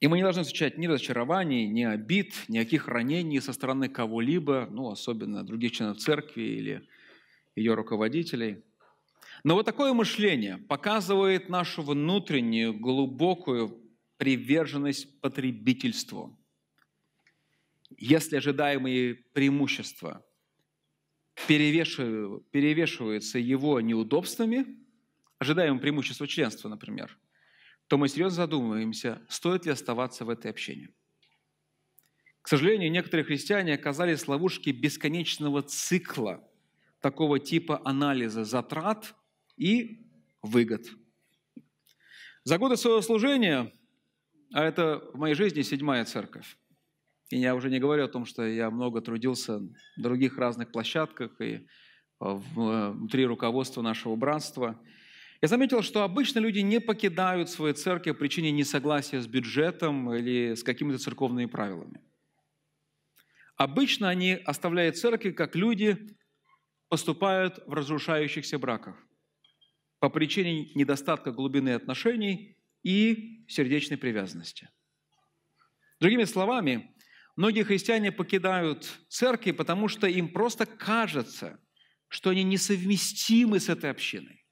И мы не должны встречать ни разочарований, ни обид, никаких ранений со стороны кого-либо, ну, особенно других членов церкви или ее руководителей. Но вот такое мышление показывает нашу внутреннюю, глубокую приверженность потребительству. Если ожидаемые преимущества перевешивается его неудобствами, ожидаем преимущества членства, например, то мы серьезно задумываемся, стоит ли оставаться в этой общине. К сожалению, некоторые христиане оказались в ловушке бесконечного цикла такого типа анализа затрат и выгод. За годы своего служения, а это в моей жизни седьмая церковь, и я уже не говорю о том, что я много трудился в других разных площадках и э, э, внутри руководства нашего братства. Я заметил, что обычно люди не покидают свои церкви по причине несогласия с бюджетом или с какими-то церковными правилами. Обычно они оставляют церкви, как люди поступают в разрушающихся браках по причине недостатка глубины отношений и сердечной привязанности. Другими словами, Многие христиане покидают церкви, потому что им просто кажется, что они несовместимы с этой общиной.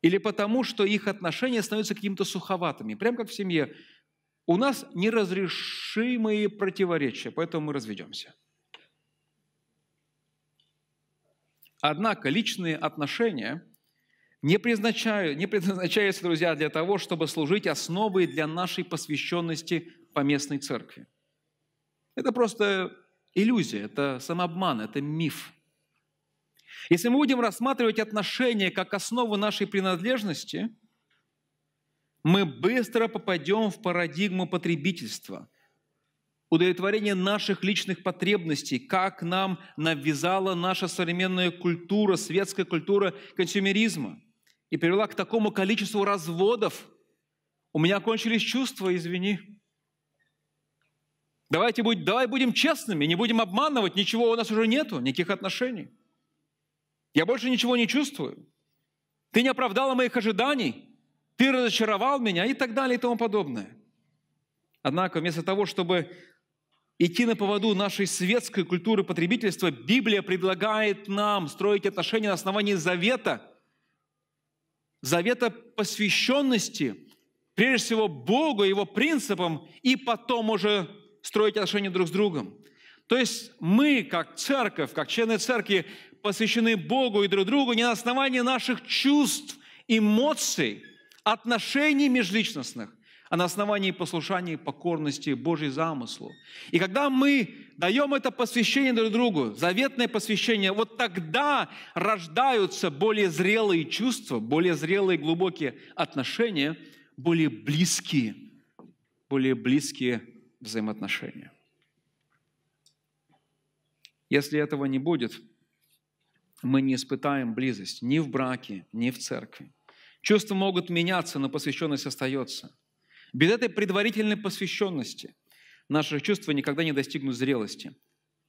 Или потому, что их отношения становятся какими-то суховатыми. Прям как в семье. У нас неразрешимые противоречия, поэтому мы разведемся. Однако личные отношения не, призначают, не предназначаются, друзья, для того, чтобы служить основой для нашей посвященности поместной церкви. Это просто иллюзия, это самообман, это миф. Если мы будем рассматривать отношения как основу нашей принадлежности, мы быстро попадем в парадигму потребительства, удовлетворение наших личных потребностей, как нам навязала наша современная культура, светская культура консюмеризма и привела к такому количеству разводов. У меня кончились чувства, извини. Давайте будь, давай будем честными, не будем обманывать, ничего у нас уже нету, никаких отношений. Я больше ничего не чувствую. Ты не оправдала моих ожиданий, ты разочаровал меня и так далее и тому подобное. Однако вместо того, чтобы идти на поводу нашей светской культуры потребительства, Библия предлагает нам строить отношения на основании завета, завета посвященности, прежде всего Богу, Его принципам, и потом уже строить отношения друг с другом. То есть мы, как церковь, как члены церкви, посвящены Богу и друг другу не на основании наших чувств, эмоций, отношений межличностных, а на основании послушания и покорности Божьей замыслу. И когда мы даем это посвящение друг другу, заветное посвящение, вот тогда рождаются более зрелые чувства, более зрелые глубокие отношения, более близкие, более близкие взаимоотношения. Если этого не будет, мы не испытаем близость ни в браке, ни в церкви. Чувства могут меняться, но посвященность остается. Без этой предварительной посвященности наши чувства никогда не достигнут зрелости.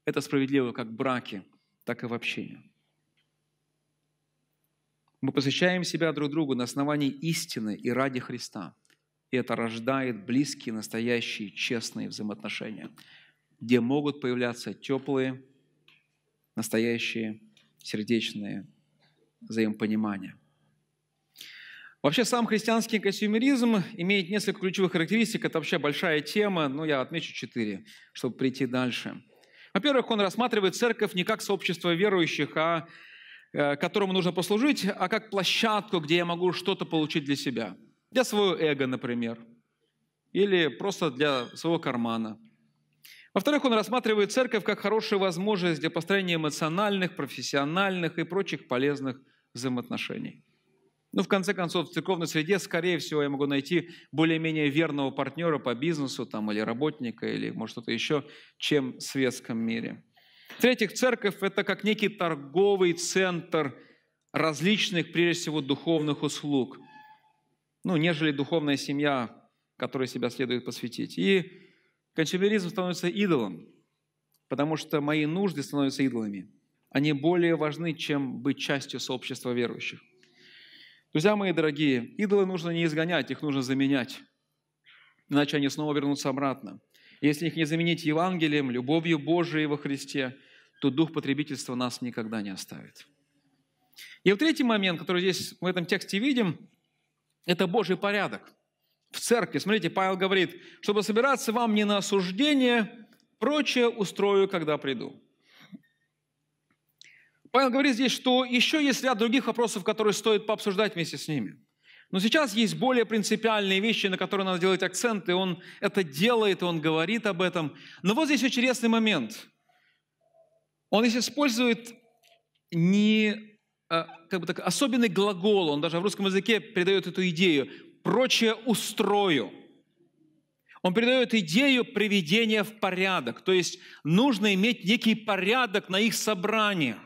Это справедливо как в браке, так и в общении. Мы посвящаем себя друг другу на основании истины и ради Христа – и это рождает близкие, настоящие, честные взаимоотношения, где могут появляться теплые, настоящие, сердечные взаимопонимания. Вообще сам христианский костюмеризм имеет несколько ключевых характеристик. Это вообще большая тема, но ну, я отмечу четыре, чтобы прийти дальше. Во-первых, он рассматривает церковь не как сообщество верующих, а э, которому нужно послужить, а как площадку, где я могу что-то получить для себя – для своего эго, например, или просто для своего кармана. Во-вторых, он рассматривает церковь как хорошую возможность для построения эмоциональных, профессиональных и прочих полезных взаимоотношений. Ну, в конце концов, в церковной среде, скорее всего, я могу найти более-менее верного партнера по бизнесу там, или работника, или, может, что-то еще, чем в светском мире. В-третьих, церковь – это как некий торговый центр различных, прежде всего, духовных услуг ну, нежели духовная семья, которой себя следует посвятить. И консюмеризм становится идолом, потому что мои нужды становятся идолами. Они более важны, чем быть частью сообщества верующих. Друзья мои дорогие, идолы нужно не изгонять, их нужно заменять. Иначе они снова вернутся обратно. Если их не заменить Евангелием, любовью Божией во Христе, то дух потребительства нас никогда не оставит. И вот третий момент, который здесь в этом тексте видим, это Божий порядок. В церкви, смотрите, Павел говорит, чтобы собираться вам не на осуждение, прочее устрою, когда приду. Павел говорит здесь, что еще есть ряд других вопросов, которые стоит пообсуждать вместе с ними. Но сейчас есть более принципиальные вещи, на которые надо делать акцент, и он это делает, и он говорит об этом. Но вот здесь интересный момент. Он здесь использует не Э, как бы так, особенный глагол, он даже в русском языке передает эту идею, прочее устрою. Он передает идею приведения в порядок, то есть нужно иметь некий порядок на их собраниях.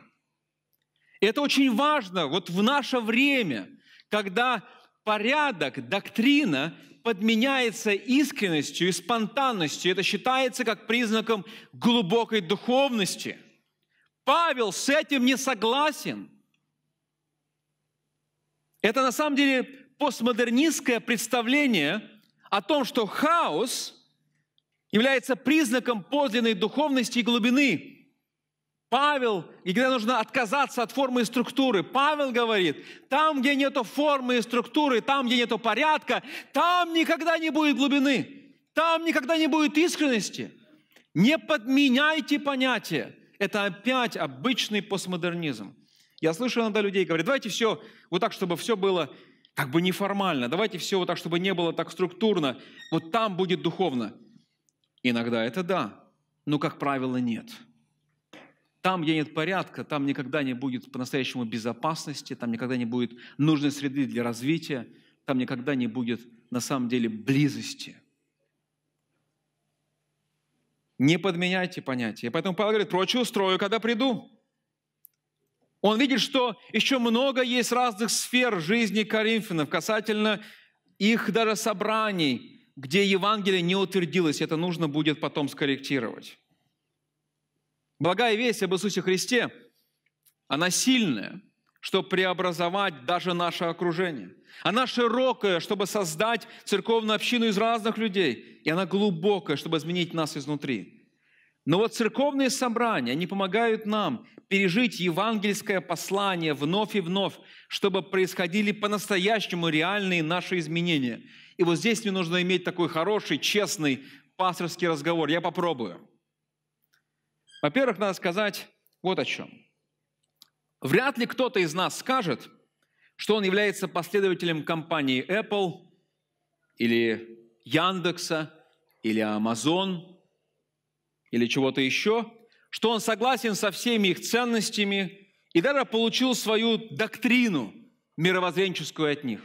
И это очень важно вот в наше время, когда порядок, доктрина подменяется искренностью и спонтанностью. Это считается как признаком глубокой духовности. Павел с этим не согласен – это на самом деле постмодернистское представление о том, что хаос является признаком подлинной духовности и глубины. Павел, и когда нужно отказаться от формы и структуры, Павел говорит, там, где нет формы и структуры, там, где нет порядка, там никогда не будет глубины, там никогда не будет искренности. Не подменяйте понятия. Это опять обычный постмодернизм. Я слышу иногда людей, говорят, давайте все вот так, чтобы все было как бы неформально, давайте все вот так, чтобы не было так структурно, вот там будет духовно. Иногда это да, но, как правило, нет. Там, где нет порядка, там никогда не будет по-настоящему безопасности, там никогда не будет нужной среды для развития, там никогда не будет на самом деле близости. Не подменяйте понятия. Поэтому Павел говорит, прочую устрою, когда приду. Он видит, что еще много есть разных сфер жизни коринфянов касательно их даже собраний, где Евангелие не утвердилось. Это нужно будет потом скорректировать. Благая весть об Иисусе Христе, она сильная, чтобы преобразовать даже наше окружение. Она широкая, чтобы создать церковную общину из разных людей. И она глубокая, чтобы изменить нас изнутри. Но вот церковные собрания, они помогают нам пережить евангельское послание вновь и вновь, чтобы происходили по-настоящему реальные наши изменения. И вот здесь мне нужно иметь такой хороший, честный пасторский разговор. Я попробую. Во-первых, надо сказать вот о чем. Вряд ли кто-то из нас скажет, что он является последователем компании Apple или Яндекса или Amazon – или чего-то еще, что он согласен со всеми их ценностями и даже получил свою доктрину мировоззренческую от них.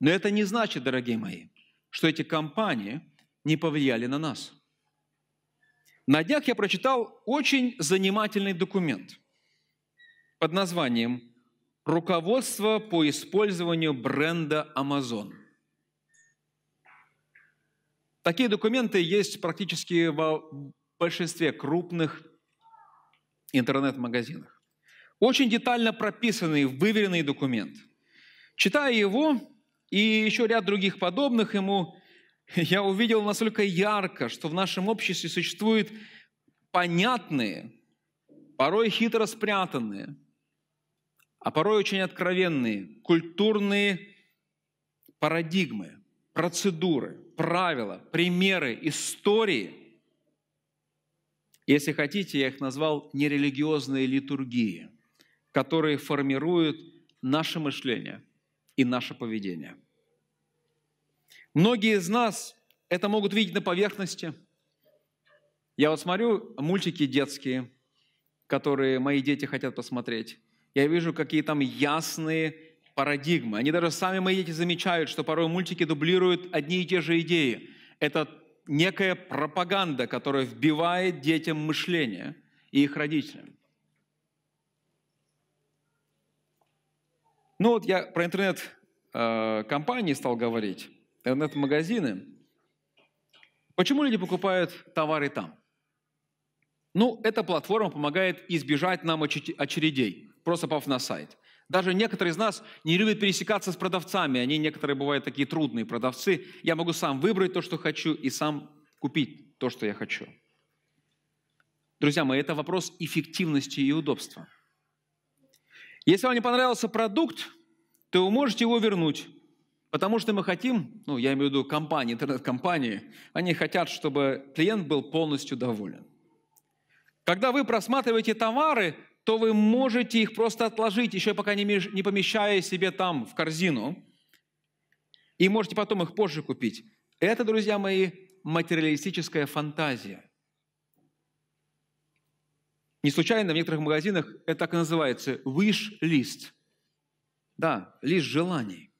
Но это не значит, дорогие мои, что эти компании не повлияли на нас. На днях я прочитал очень занимательный документ под названием «Руководство по использованию бренда Amazon». Такие документы есть практически в большинстве крупных интернет магазинов Очень детально прописанный, выверенный документ. Читая его и еще ряд других подобных ему, я увидел настолько ярко, что в нашем обществе существуют понятные, порой хитро спрятанные, а порой очень откровенные культурные парадигмы, процедуры – правила, примеры, истории. Если хотите, я их назвал нерелигиозные литургии, которые формируют наше мышление и наше поведение. Многие из нас это могут видеть на поверхности. Я вот смотрю мультики детские, которые мои дети хотят посмотреть. Я вижу, какие там ясные парадигмы. Они даже сами мои дети замечают, что порой мультики дублируют одни и те же идеи. Это некая пропаганда, которая вбивает детям мышление и их родителям. Ну вот я про интернет-компании э, стал говорить, интернет-магазины. Почему люди покупают товары там? Ну, эта платформа помогает избежать нам очередей, просто пав на сайт. Даже некоторые из нас не любят пересекаться с продавцами. Они некоторые бывают такие трудные продавцы. Я могу сам выбрать то, что хочу, и сам купить то, что я хочу. Друзья мои, это вопрос эффективности и удобства. Если вам не понравился продукт, то вы можете его вернуть. Потому что мы хотим, ну, я имею в виду компании, интернет-компании, они хотят, чтобы клиент был полностью доволен. Когда вы просматриваете товары, то вы можете их просто отложить, еще пока не, помещая себе там в корзину, и можете потом их позже купить. Это, друзья мои, материалистическая фантазия. Не случайно в некоторых магазинах это так и называется – wish-лист. Да, лист желаний.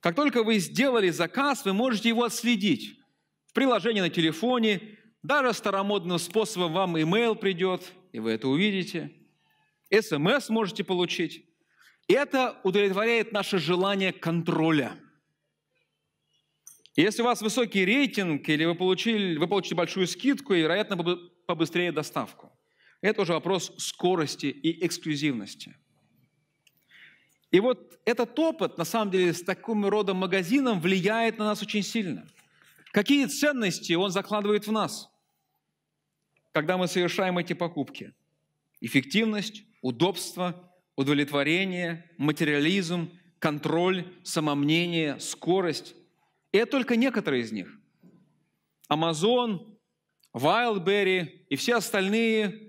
Как только вы сделали заказ, вы можете его отследить в приложении на телефоне даже старомодным способом вам имейл придет, и вы это увидите. СМС можете получить. Это удовлетворяет наше желание контроля. Если у вас высокий рейтинг, или вы, получили, вы получите большую скидку, и, вероятно, побыстрее доставку. Это уже вопрос скорости и эксклюзивности. И вот этот опыт, на самом деле, с таким родом магазином влияет на нас очень сильно. Какие ценности он закладывает в нас? когда мы совершаем эти покупки. Эффективность, удобство, удовлетворение, материализм, контроль, самомнение, скорость. И это только некоторые из них. Amazon, Wildberry и все остальные,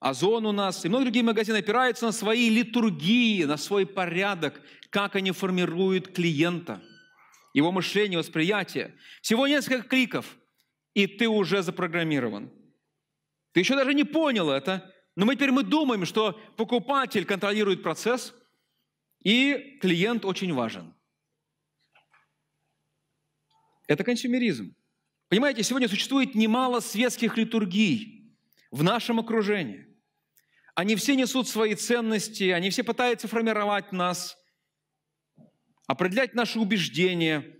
Озон у нас, и многие другие магазины опираются на свои литургии, на свой порядок, как они формируют клиента, его мышление, восприятие. Всего несколько кликов, и ты уже запрограммирован – ты еще даже не понял это, но мы теперь мы думаем, что покупатель контролирует процесс, и клиент очень важен. Это консюмеризм. Понимаете, сегодня существует немало светских литургий в нашем окружении. Они все несут свои ценности, они все пытаются формировать нас, определять наши убеждения.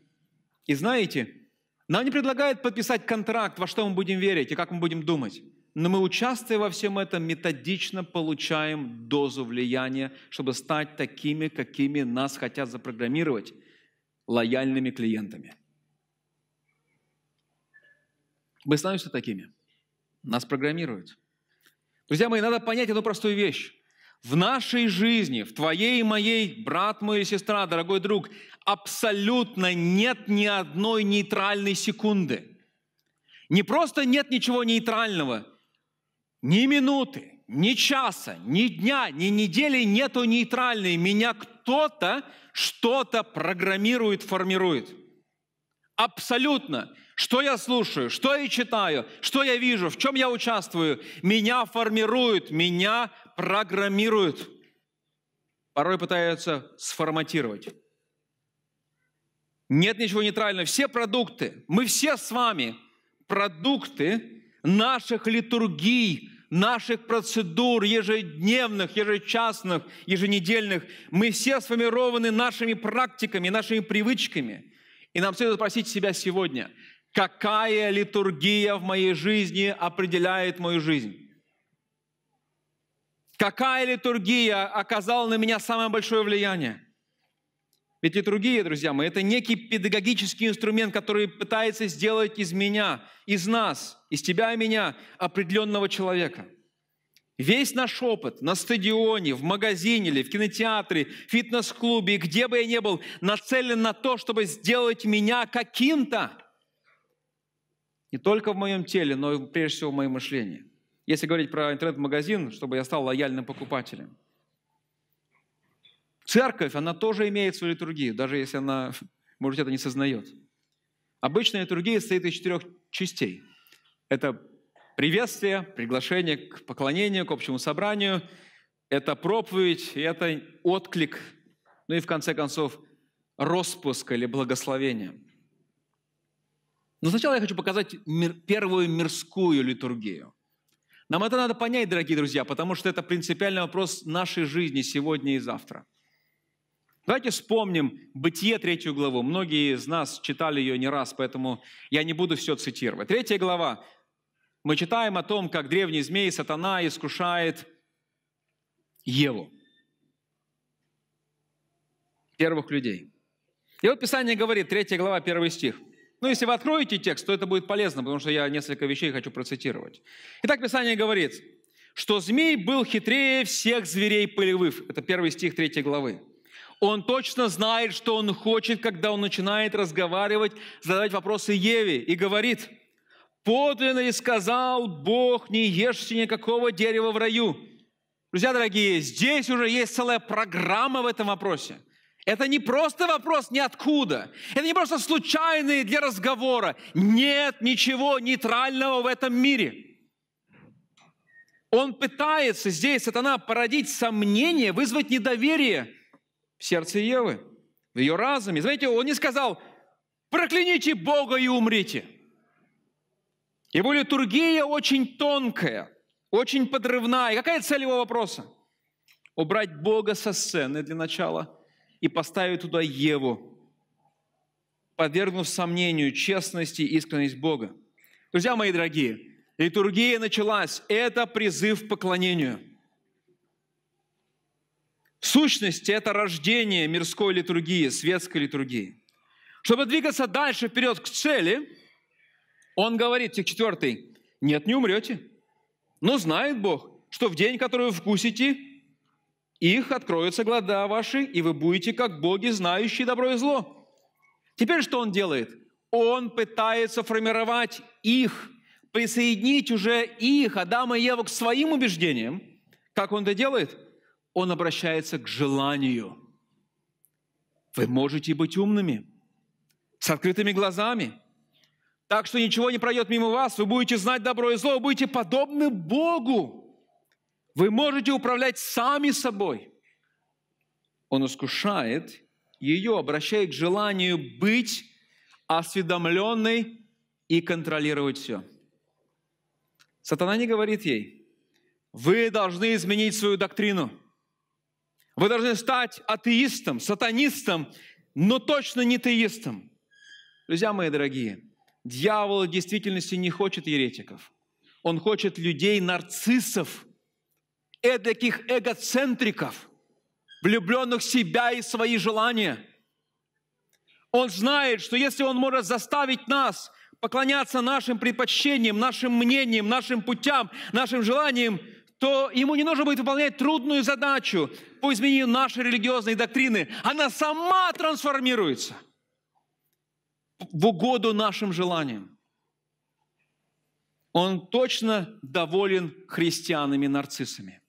И знаете, нам не предлагают подписать контракт, во что мы будем верить и как мы будем думать. Но мы, участвуя во всем этом, методично получаем дозу влияния, чтобы стать такими, какими нас хотят запрограммировать, лояльными клиентами. Мы становимся такими. Нас программируют. Друзья мои, надо понять одну простую вещь. В нашей жизни, в твоей и моей, брат мой и сестра, дорогой друг, абсолютно нет ни одной нейтральной секунды. Не просто нет ничего нейтрального, ни минуты, ни часа, ни дня, ни недели нету нейтральной. Меня кто-то что-то программирует, формирует. Абсолютно. Что я слушаю, что я читаю, что я вижу, в чем я участвую, меня формируют, меня программируют. Порой пытаются сформатировать. Нет ничего нейтрального. Все продукты, мы все с вами продукты наших литургий, наших процедур ежедневных, ежечасных, еженедельных. Мы все сформированы нашими практиками, нашими привычками. И нам следует спросить себя сегодня, какая литургия в моей жизни определяет мою жизнь? Какая литургия оказала на меня самое большое влияние? Ведь литургия, друзья мои, это некий педагогический инструмент, который пытается сделать из меня, из нас, из тебя и меня определенного человека. Весь наш опыт на стадионе, в магазине или в кинотеатре, фитнес-клубе, где бы я ни был, нацелен на то, чтобы сделать меня каким-то. Не только в моем теле, но и прежде всего в моем мышлении. Если говорить про интернет-магазин, чтобы я стал лояльным покупателем – Церковь, она тоже имеет свою литургию, даже если она, может, это не сознает. Обычная литургия состоит из четырех частей. Это приветствие, приглашение к поклонению, к общему собранию, это проповедь, это отклик, ну и в конце концов распуск или благословение. Но сначала я хочу показать мир, первую мирскую литургию. Нам это надо понять, дорогие друзья, потому что это принципиальный вопрос нашей жизни сегодня и завтра – Давайте вспомним Бытие, третью главу. Многие из нас читали ее не раз, поэтому я не буду все цитировать. Третья глава. Мы читаем о том, как древний змей сатана искушает Еву, первых людей. И вот Писание говорит, третья глава, первый стих. Ну, если вы откроете текст, то это будет полезно, потому что я несколько вещей хочу процитировать. Итак, Писание говорит, что змей был хитрее всех зверей полевых. Это первый стих третьей главы. Он точно знает, что он хочет, когда он начинает разговаривать, задавать вопросы Еве и говорит, «Подлинно и сказал Бог, не ешьте никакого дерева в раю». Друзья дорогие, здесь уже есть целая программа в этом вопросе. Это не просто вопрос ниоткуда. Это не просто случайные для разговора. Нет ничего нейтрального в этом мире. Он пытается здесь, сатана, породить сомнение, вызвать недоверие – в сердце Евы, в ее разуме. Знаете, он не сказал, прокляните Бога и умрите. Его литургия очень тонкая, очень подрывная. И какая цель его вопроса? Убрать Бога со сцены для начала и поставить туда Еву, подвергнув сомнению честности и искренность Бога. Друзья мои дорогие, литургия началась. Это призыв к поклонению – Сущность – это рождение мирской литургии, светской литургии. Чтобы двигаться дальше вперед к цели, он говорит, стих 4, «Нет, не умрете, но знает Бог, что в день, который вы вкусите, их откроются глада ваши, и вы будете как боги, знающие добро и зло». Теперь что он делает? Он пытается формировать их, присоединить уже их, Адама и Еву, к своим убеждениям. Как он это делает – он обращается к желанию. Вы можете быть умными, с открытыми глазами, так что ничего не пройдет мимо вас, вы будете знать добро и зло, вы будете подобны Богу. Вы можете управлять сами собой. Он искушает ее, обращая к желанию быть осведомленной и контролировать все. Сатана не говорит ей, вы должны изменить свою доктрину – вы должны стать атеистом, сатанистом, но точно не теистом. Друзья мои дорогие, дьявол в действительности не хочет еретиков. Он хочет людей-нарциссов, эдаких эгоцентриков, влюбленных в себя и свои желания. Он знает, что если он может заставить нас поклоняться нашим предпочтениям, нашим мнениям, нашим путям, нашим желаниям – то ему не нужно будет выполнять трудную задачу по изменению нашей религиозной доктрины. Она сама трансформируется в угоду нашим желаниям. Он точно доволен христианами-нарциссами.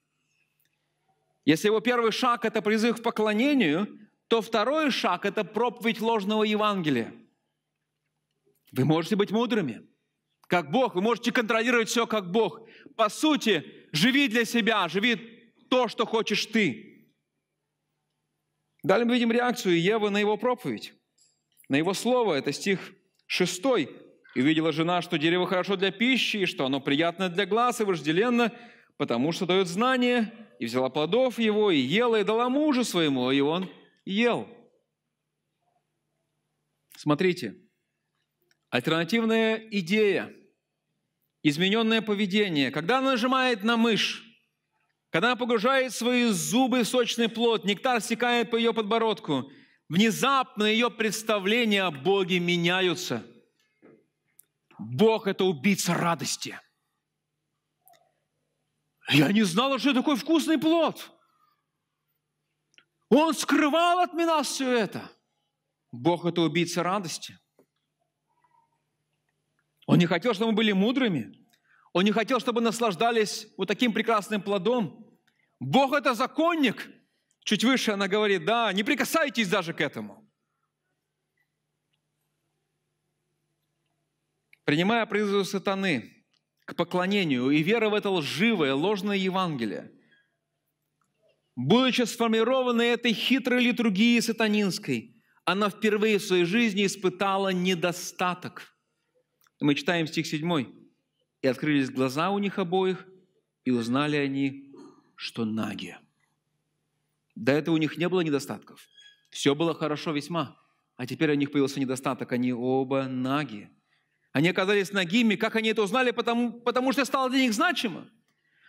Если его первый шаг – это призыв к поклонению, то второй шаг – это проповедь ложного Евангелия. Вы можете быть мудрыми – как Бог, вы можете контролировать все как Бог. По сути, живи для себя, живи то, что хочешь ты. Далее мы видим реакцию Евы на его проповедь, на его слово. Это стих 6. «И видела жена, что дерево хорошо для пищи, и что оно приятно для глаз и вожделенно, потому что дает знание, и взяла плодов его, и ела, и дала мужу своему, и он ел». Смотрите, Альтернативная идея, измененное поведение. Когда она нажимает на мышь, когда она погружает свои зубы в сочный плод, нектар стекает по ее подбородку, внезапно ее представления о Боге меняются. Бог – это убийца радости. Я не знала, что это такой вкусный плод. Он скрывал от меня все это. Бог – это убийца радости – он не хотел, чтобы мы были мудрыми. Он не хотел, чтобы наслаждались вот таким прекрасным плодом. Бог – это законник. Чуть выше она говорит, да, не прикасайтесь даже к этому. Принимая призыв сатаны к поклонению и вера в это лживое, ложное Евангелие, будучи сформированной этой хитрой литургией сатанинской, она впервые в своей жизни испытала недостаток – мы читаем стих 7. «И открылись глаза у них обоих, и узнали они, что наги». До этого у них не было недостатков. Все было хорошо весьма. А теперь у них появился недостаток. Они оба наги. Они оказались нагими. Как они это узнали? Потому, потому что стало для них значимо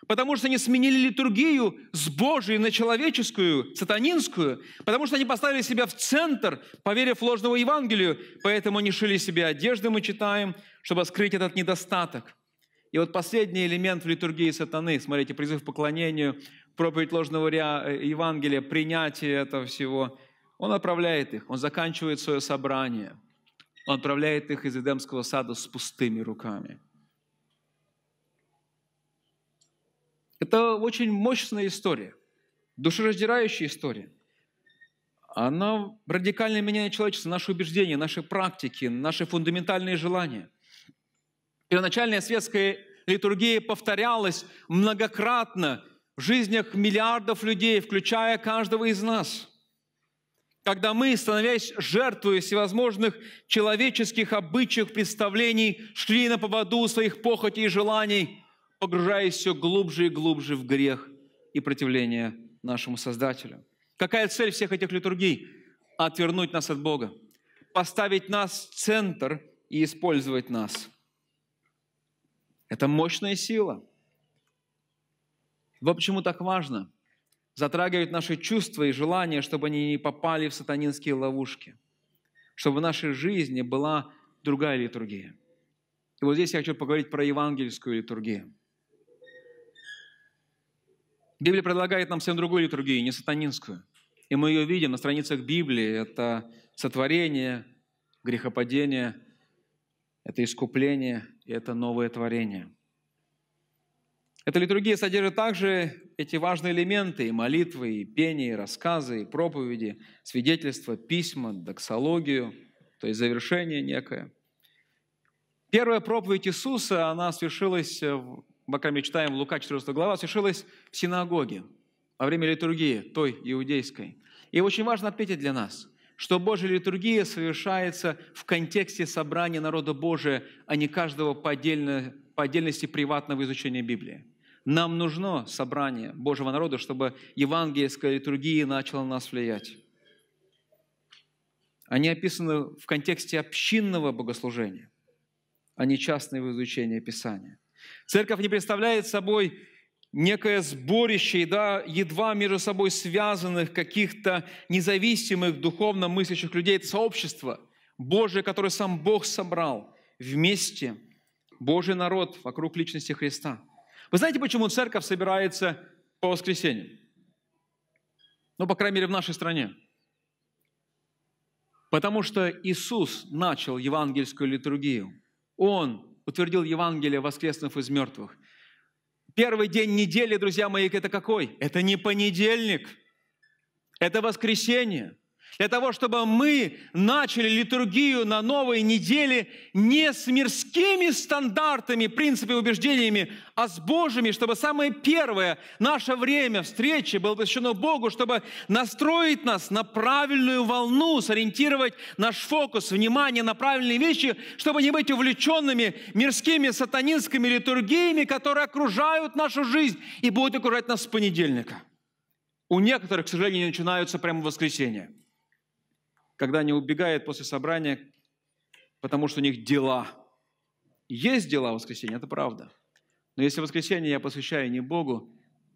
потому что они сменили литургию с Божией на человеческую, сатанинскую, потому что они поставили себя в центр, поверив ложному Евангелию, поэтому они шили себе одежды, мы читаем, чтобы скрыть этот недостаток. И вот последний элемент в литургии сатаны, смотрите, призыв к поклонению, проповедь ложного э, Евангелия, принятие этого всего, он отправляет их, он заканчивает свое собрание, он отправляет их из Эдемского сада с пустыми руками – Это очень мощная история, душераздирающая история. Она радикально меняет человечество, наши убеждения, наши практики, наши фундаментальные желания. Первоначальная светская литургия повторялась многократно в жизнях миллиардов людей, включая каждого из нас. Когда мы, становясь жертвой всевозможных человеческих обычных представлений, шли на поводу своих похотей и желаний – погружаясь все глубже и глубже в грех и противление нашему Создателю. Какая цель всех этих литургий? Отвернуть нас от Бога, поставить нас в центр и использовать нас. Это мощная сила. Вот почему так важно затрагивать наши чувства и желания, чтобы они не попали в сатанинские ловушки, чтобы в нашей жизни была другая литургия. И вот здесь я хочу поговорить про евангельскую литургию. Библия предлагает нам всем другую литургию, не сатанинскую. И мы ее видим на страницах Библии. Это сотворение, грехопадение, это искупление, и это новое творение. Эта литургия содержит также эти важные элементы, и молитвы, и пение, и рассказы, и проповеди, свидетельства, письма, доксологию, то есть завершение некое. Первая проповедь Иисуса, она свершилась по крайней мере, читаем Лука 14 глава, совершилась в синагоге во время литургии, той иудейской. И очень важно отметить для нас, что Божья литургия совершается в контексте собрания народа Божия, а не каждого по, отдельно, по отдельности приватного изучения Библии. Нам нужно собрание Божьего народа, чтобы евангельская литургия начала на нас влиять. Они описаны в контексте общинного богослужения, а не частного изучения Писания – Церковь не представляет собой некое сборище да, едва между собой связанных каких-то независимых духовно мыслящих людей. Это сообщество Божие, которое сам Бог собрал вместе, Божий народ вокруг личности Христа. Вы знаете, почему церковь собирается по воскресеньям? Ну, по крайней мере, в нашей стране. Потому что Иисус начал евангельскую литургию. Он утвердил Евангелие, воскреснув из мертвых. Первый день недели, друзья мои, это какой? Это не понедельник, это воскресенье для того, чтобы мы начали литургию на новой неделе не с мирскими стандартами, принципами, убеждениями, а с Божьими, чтобы самое первое наше время встречи было посвящено Богу, чтобы настроить нас на правильную волну, сориентировать наш фокус, внимание на правильные вещи, чтобы не быть увлеченными мирскими сатанинскими литургиями, которые окружают нашу жизнь и будут окружать нас с понедельника. У некоторых, к сожалению, начинаются прямо в воскресенье – когда они убегают после собрания, потому что у них дела. Есть дела в воскресенье, это правда. Но если воскресенье я посвящаю не Богу,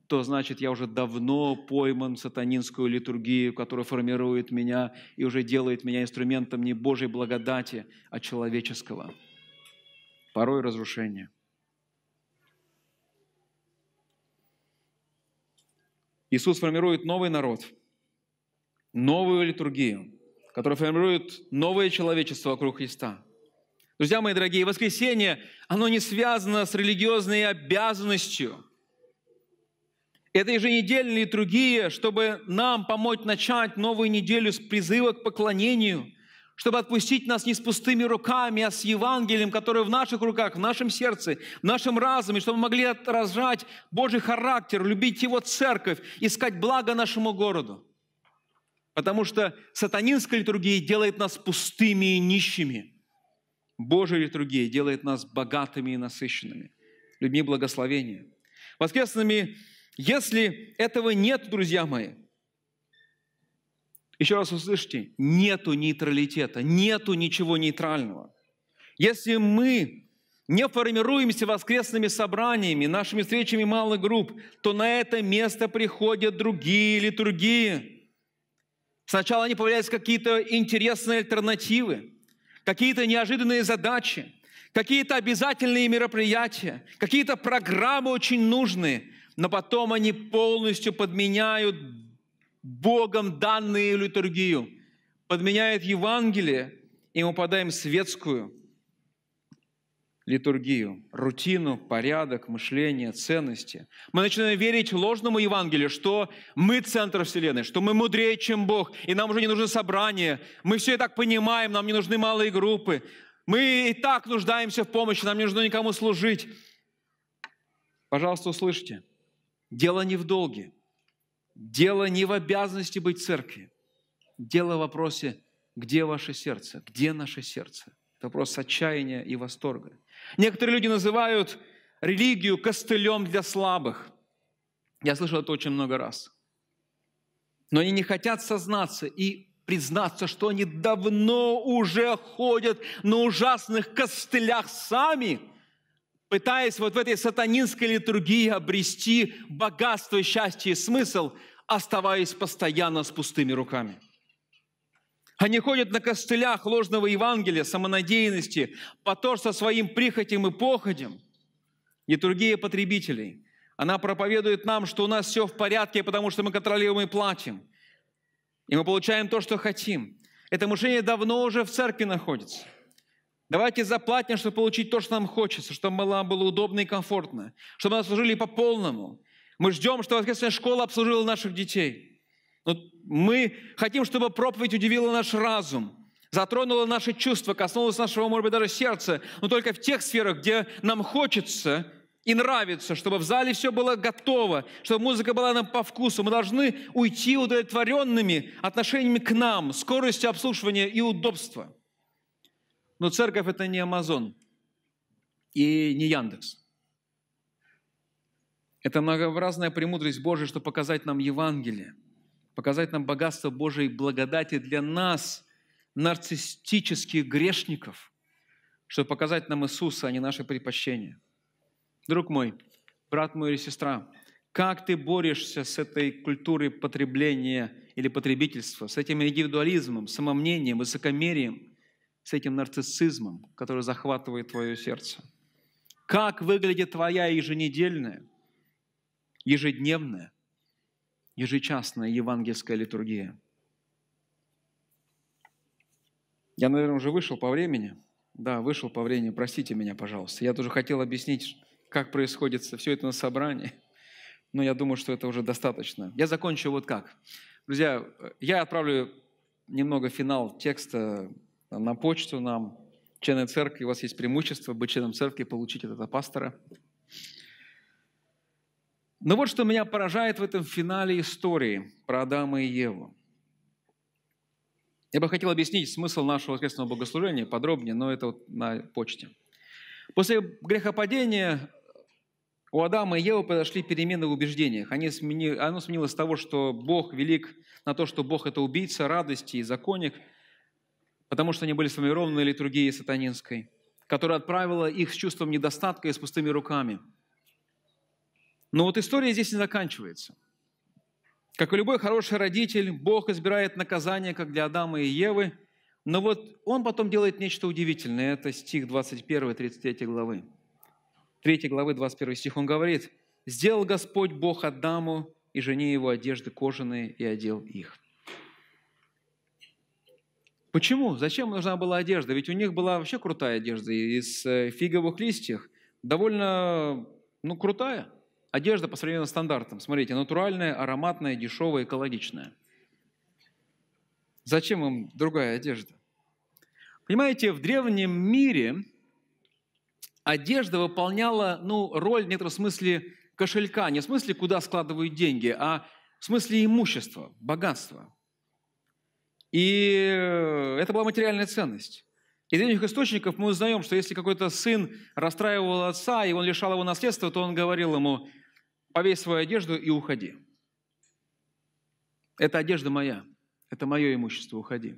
то значит я уже давно пойман в сатанинскую литургию, которая формирует меня и уже делает меня инструментом не Божьей благодати, а человеческого. Порой разрушение. Иисус формирует новый народ, новую литургию, который формирует новое человечество вокруг Христа. Друзья мои дорогие, воскресенье, оно не связано с религиозной обязанностью. Это еженедельные другие, чтобы нам помочь начать новую неделю с призыва к поклонению, чтобы отпустить нас не с пустыми руками, а с Евангелием, которое в наших руках, в нашем сердце, в нашем разуме, чтобы мы могли отражать Божий характер, любить Его церковь, искать благо нашему городу. Потому что сатанинская литургия делает нас пустыми и нищими. Божья литургия делает нас богатыми и насыщенными, людьми благословения. Воскресными, если этого нет, друзья мои, еще раз услышьте, нету нейтралитета, нету ничего нейтрального. Если мы не формируемся воскресными собраниями, нашими встречами малых групп, то на это место приходят другие литургии – Сначала они появляются какие-то интересные альтернативы, какие-то неожиданные задачи, какие-то обязательные мероприятия, какие-то программы очень нужные, но потом они полностью подменяют Богом данную литургию, подменяют Евангелие, и мы попадаем в светскую, литургию, рутину, порядок, мышление, ценности. Мы начинаем верить ложному Евангелию, что мы центр Вселенной, что мы мудрее, чем Бог, и нам уже не нужны собрания. Мы все и так понимаем, нам не нужны малые группы. Мы и так нуждаемся в помощи, нам не нужно никому служить. Пожалуйста, услышьте, дело не в долге, дело не в обязанности быть в церкви. Дело в вопросе, где ваше сердце, где наше сердце. Это вопрос отчаяния и восторга. Некоторые люди называют религию костылем для слабых. Я слышал это очень много раз. Но они не хотят сознаться и признаться, что они давно уже ходят на ужасных костылях сами, пытаясь вот в этой сатанинской литургии обрести богатство, счастье и смысл, оставаясь постоянно с пустыми руками. Они ходят на костылях ложного Евангелия, самонадеянности, по потор со своим прихотем и походем, другие потребители. Она проповедует нам, что у нас все в порядке, потому что мы контролируем и платим. И мы получаем то, что хотим. Это мышление давно уже в церкви находится. Давайте заплатим, чтобы получить то, что нам хочется, чтобы нам было удобно и комфортно, чтобы нас служили по полному. Мы ждем, что воскресная школа обслужила наших детей – мы хотим, чтобы проповедь удивила наш разум, затронула наши чувства, коснулась нашего, может быть, даже сердца, но только в тех сферах, где нам хочется и нравится, чтобы в зале все было готово, чтобы музыка была нам по вкусу. Мы должны уйти удовлетворенными отношениями к нам, скоростью обслуживания и удобства. Но церковь – это не Амазон и не Яндекс. Это многообразная премудрость Божия, чтобы показать нам Евангелие – показать нам богатство Божьей благодати для нас, нарциссических грешников, чтобы показать нам Иисуса, а не наши предпочтения. Друг мой, брат мой или сестра, как ты борешься с этой культурой потребления или потребительства, с этим индивидуализмом, самомнением, высокомерием, с этим нарциссизмом, который захватывает твое сердце? Как выглядит твоя еженедельная, ежедневная, ежечасная евангельская литургия. Я, наверное, уже вышел по времени. Да, вышел по времени. Простите меня, пожалуйста. Я тоже хотел объяснить, как происходит все это на собрании. Но я думаю, что это уже достаточно. Я закончу вот как. Друзья, э, я отправлю немного финал текста э, на почту нам. Члены церкви, у вас есть преимущество быть членом церкви, получить это от пастора. Но ну вот что меня поражает в этом финале истории про Адама и Еву. Я бы хотел объяснить смысл нашего воскресного богослужения подробнее, но это вот на почте. После грехопадения у Адама и Евы произошли перемены в убеждениях. Они смени... Оно сменилось с того, что Бог велик, на то, что Бог – это убийца, радости и законник, потому что они были сформированы литургией сатанинской, которая отправила их с чувством недостатка и с пустыми руками – но вот история здесь не заканчивается. Как и любой хороший родитель, Бог избирает наказание, как для Адама и Евы, но вот он потом делает нечто удивительное. Это стих 21, 33 главы. 3 главы, 21 стих. Он говорит, «Сделал Господь Бог Адаму и жене его одежды кожаные и одел их». Почему? Зачем нужна была одежда? Ведь у них была вообще крутая одежда из э, фиговых листьев. Довольно, ну, крутая – Одежда по сравнению с стандартом, Смотрите, натуральная, ароматная, дешевая, экологичная. Зачем им другая одежда? Понимаете, в древнем мире одежда выполняла ну, роль в некотором смысле кошелька, не в смысле, куда складывают деньги, а в смысле имущества, богатства. И это была материальная ценность. Из древних источников мы узнаем, что если какой-то сын расстраивал отца, и он лишал его наследства, то он говорил ему, повесь свою одежду и уходи. Это одежда моя, это мое имущество, уходи.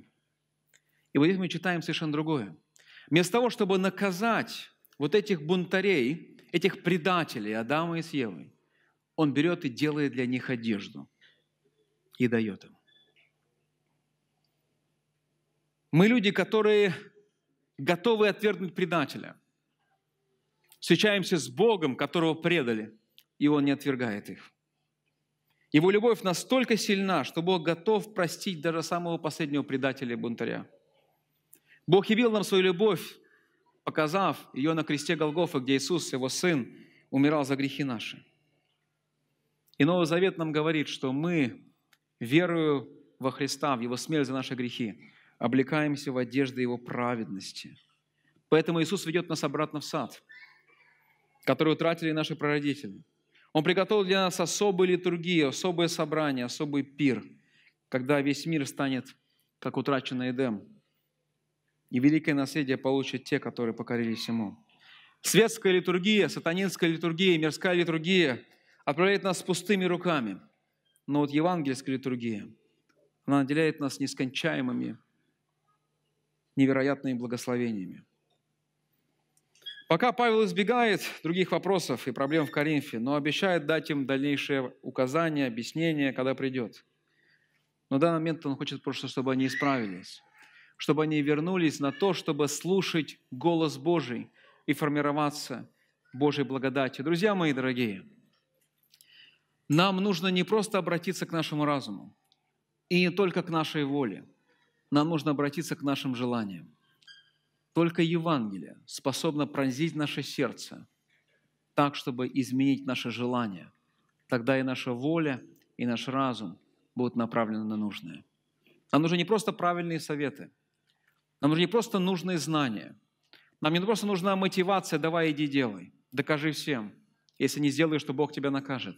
И вот здесь мы читаем совершенно другое. Вместо того, чтобы наказать вот этих бунтарей, этих предателей Адама и с он берет и делает для них одежду и дает им. Мы люди, которые готовы отвергнуть предателя. Встречаемся с Богом, которого предали – и Он не отвергает их. Его любовь настолько сильна, что Бог готов простить даже самого последнего предателя и бунтаря. Бог явил нам свою любовь, показав ее на кресте Голгофа, где Иисус, Его Сын, умирал за грехи наши. И Новый Завет нам говорит, что мы, верою во Христа, в Его смерть за наши грехи, облекаемся в одежды Его праведности. Поэтому Иисус ведет нас обратно в сад, который утратили наши прародители – он приготовил для нас особые литургии, особое собрание, особый пир, когда весь мир станет как утраченный Эдем, и великое наследие получат те, которые покорились Ему. Светская литургия, сатанинская литургия, мирская литургия отправляет нас с пустыми руками. Но вот евангельская литургия, она наделяет нас нескончаемыми, невероятными благословениями. Пока Павел избегает других вопросов и проблем в Коринфе, но обещает дать им дальнейшие указания, объяснения, когда придет. Но в данный момент он хочет просто, чтобы они исправились, чтобы они вернулись на то, чтобы слушать голос Божий и формироваться Божьей благодатью. Друзья мои дорогие, нам нужно не просто обратиться к нашему разуму и не только к нашей воле, нам нужно обратиться к нашим желаниям. Только Евангелие способно пронзить наше сердце так, чтобы изменить наше желание. Тогда и наша воля, и наш разум будут направлены на нужное. Нам нужны не просто правильные советы, нам нужны не просто нужные знания, нам не просто нужна мотивация «давай, иди, делай», «докажи всем», если не сделаешь, что Бог тебя накажет.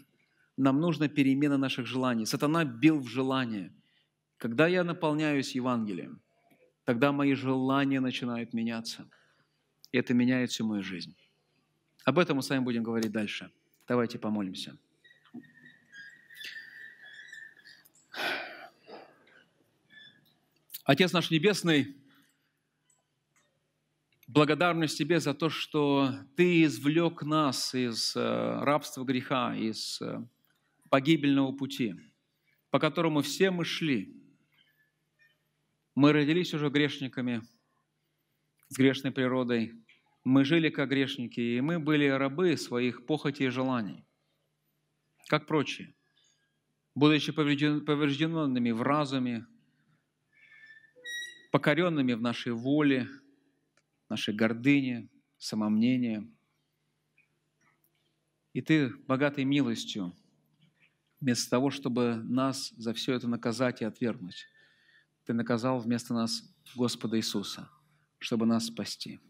Нам нужна перемена наших желаний. Сатана бил в желание. Когда я наполняюсь Евангелием – Тогда мои желания начинают меняться. И это меняет всю мою жизнь. Об этом мы с вами будем говорить дальше. Давайте помолимся. Отец наш Небесный, благодарность Тебе за то, что Ты извлек нас из э, рабства греха, из э, погибельного пути, по которому все мы шли – мы родились уже грешниками, с грешной природой. Мы жили как грешники, и мы были рабы своих похотей и желаний, как прочие, будучи поврежденными в разуме, покоренными в нашей воле, нашей гордыне, самомнении. И Ты, богатой милостью, вместо того, чтобы нас за все это наказать и отвергнуть, ты наказал вместо нас Господа Иисуса, чтобы нас спасти.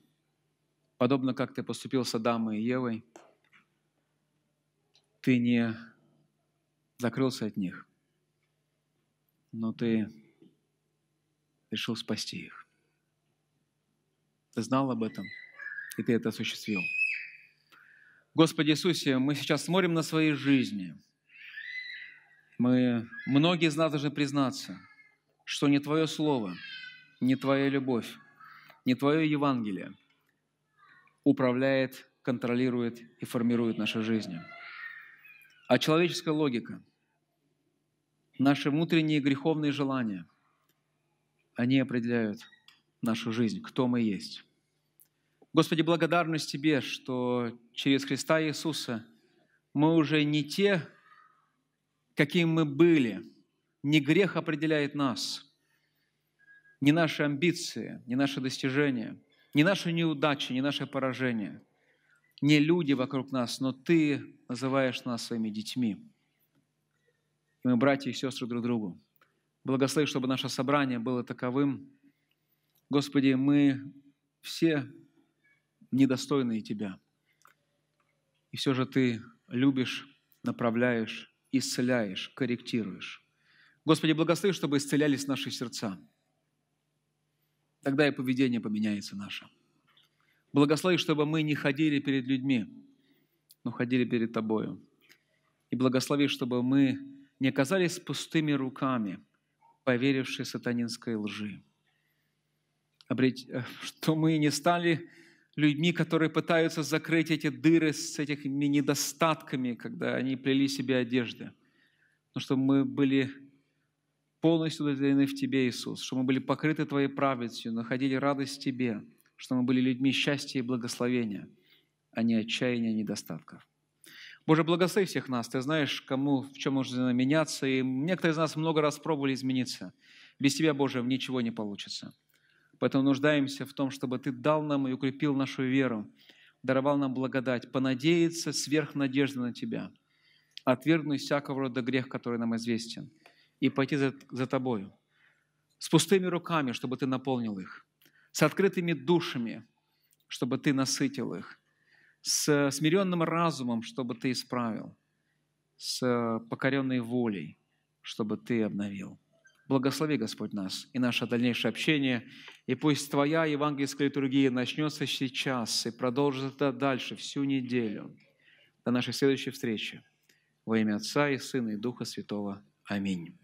Подобно как Ты поступил с Адамом и Евой, Ты не закрылся от них, но Ты решил спасти их. Ты знал об этом, и Ты это осуществил. Господи Иисусе, мы сейчас смотрим на свои жизни. Мы, многие из нас должны признаться – что не Твое Слово, не Твоя любовь, не Твое Евангелие управляет, контролирует и формирует наши жизни. А человеческая логика, наши внутренние греховные желания, они определяют нашу жизнь, кто мы есть. Господи, благодарность Тебе, что через Христа Иисуса мы уже не те, каким мы были – не грех определяет нас, не наши амбиции, не наши достижения, не наши неудачи, не наши поражения, не люди вокруг нас, но Ты называешь нас своими детьми. И мы братья и сестры друг другу. Благослови, чтобы наше собрание было таковым. Господи, мы все недостойные Тебя. И все же Ты любишь, направляешь, исцеляешь, корректируешь. Господи, благослови, чтобы исцелялись наши сердца. Тогда и поведение поменяется наше. Благослови, чтобы мы не ходили перед людьми, но ходили перед Тобою. И благослови, чтобы мы не оказались пустыми руками, поверившие сатанинской лжи. Э, что мы не стали людьми, которые пытаются закрыть эти дыры с этими недостатками, когда они плели себе одежды. Но чтобы мы были полностью удовлетворены в Тебе, Иисус, что мы были покрыты Твоей праведностью, находили радость в Тебе, что мы были людьми счастья и благословения, а не отчаяния и недостатков. Боже, благослови всех нас. Ты знаешь, кому, в чем нужно меняться. И некоторые из нас много раз пробовали измениться. Без Тебя, Боже, ничего не получится. Поэтому нуждаемся в том, чтобы Ты дал нам и укрепил нашу веру, даровал нам благодать, понадеяться сверх надежды на Тебя, отвергнуть всякого рода грех, который нам известен – и пойти за, за тобою. С пустыми руками, чтобы ты наполнил их. С открытыми душами, чтобы ты насытил их. С смиренным разумом, чтобы ты исправил. С покоренной волей, чтобы ты обновил. Благослови, Господь, нас и наше дальнейшее общение. И пусть Твоя евангельская литургия начнется сейчас и продолжится дальше всю неделю. До нашей следующей встречи. Во имя Отца и Сына и Духа Святого. Аминь.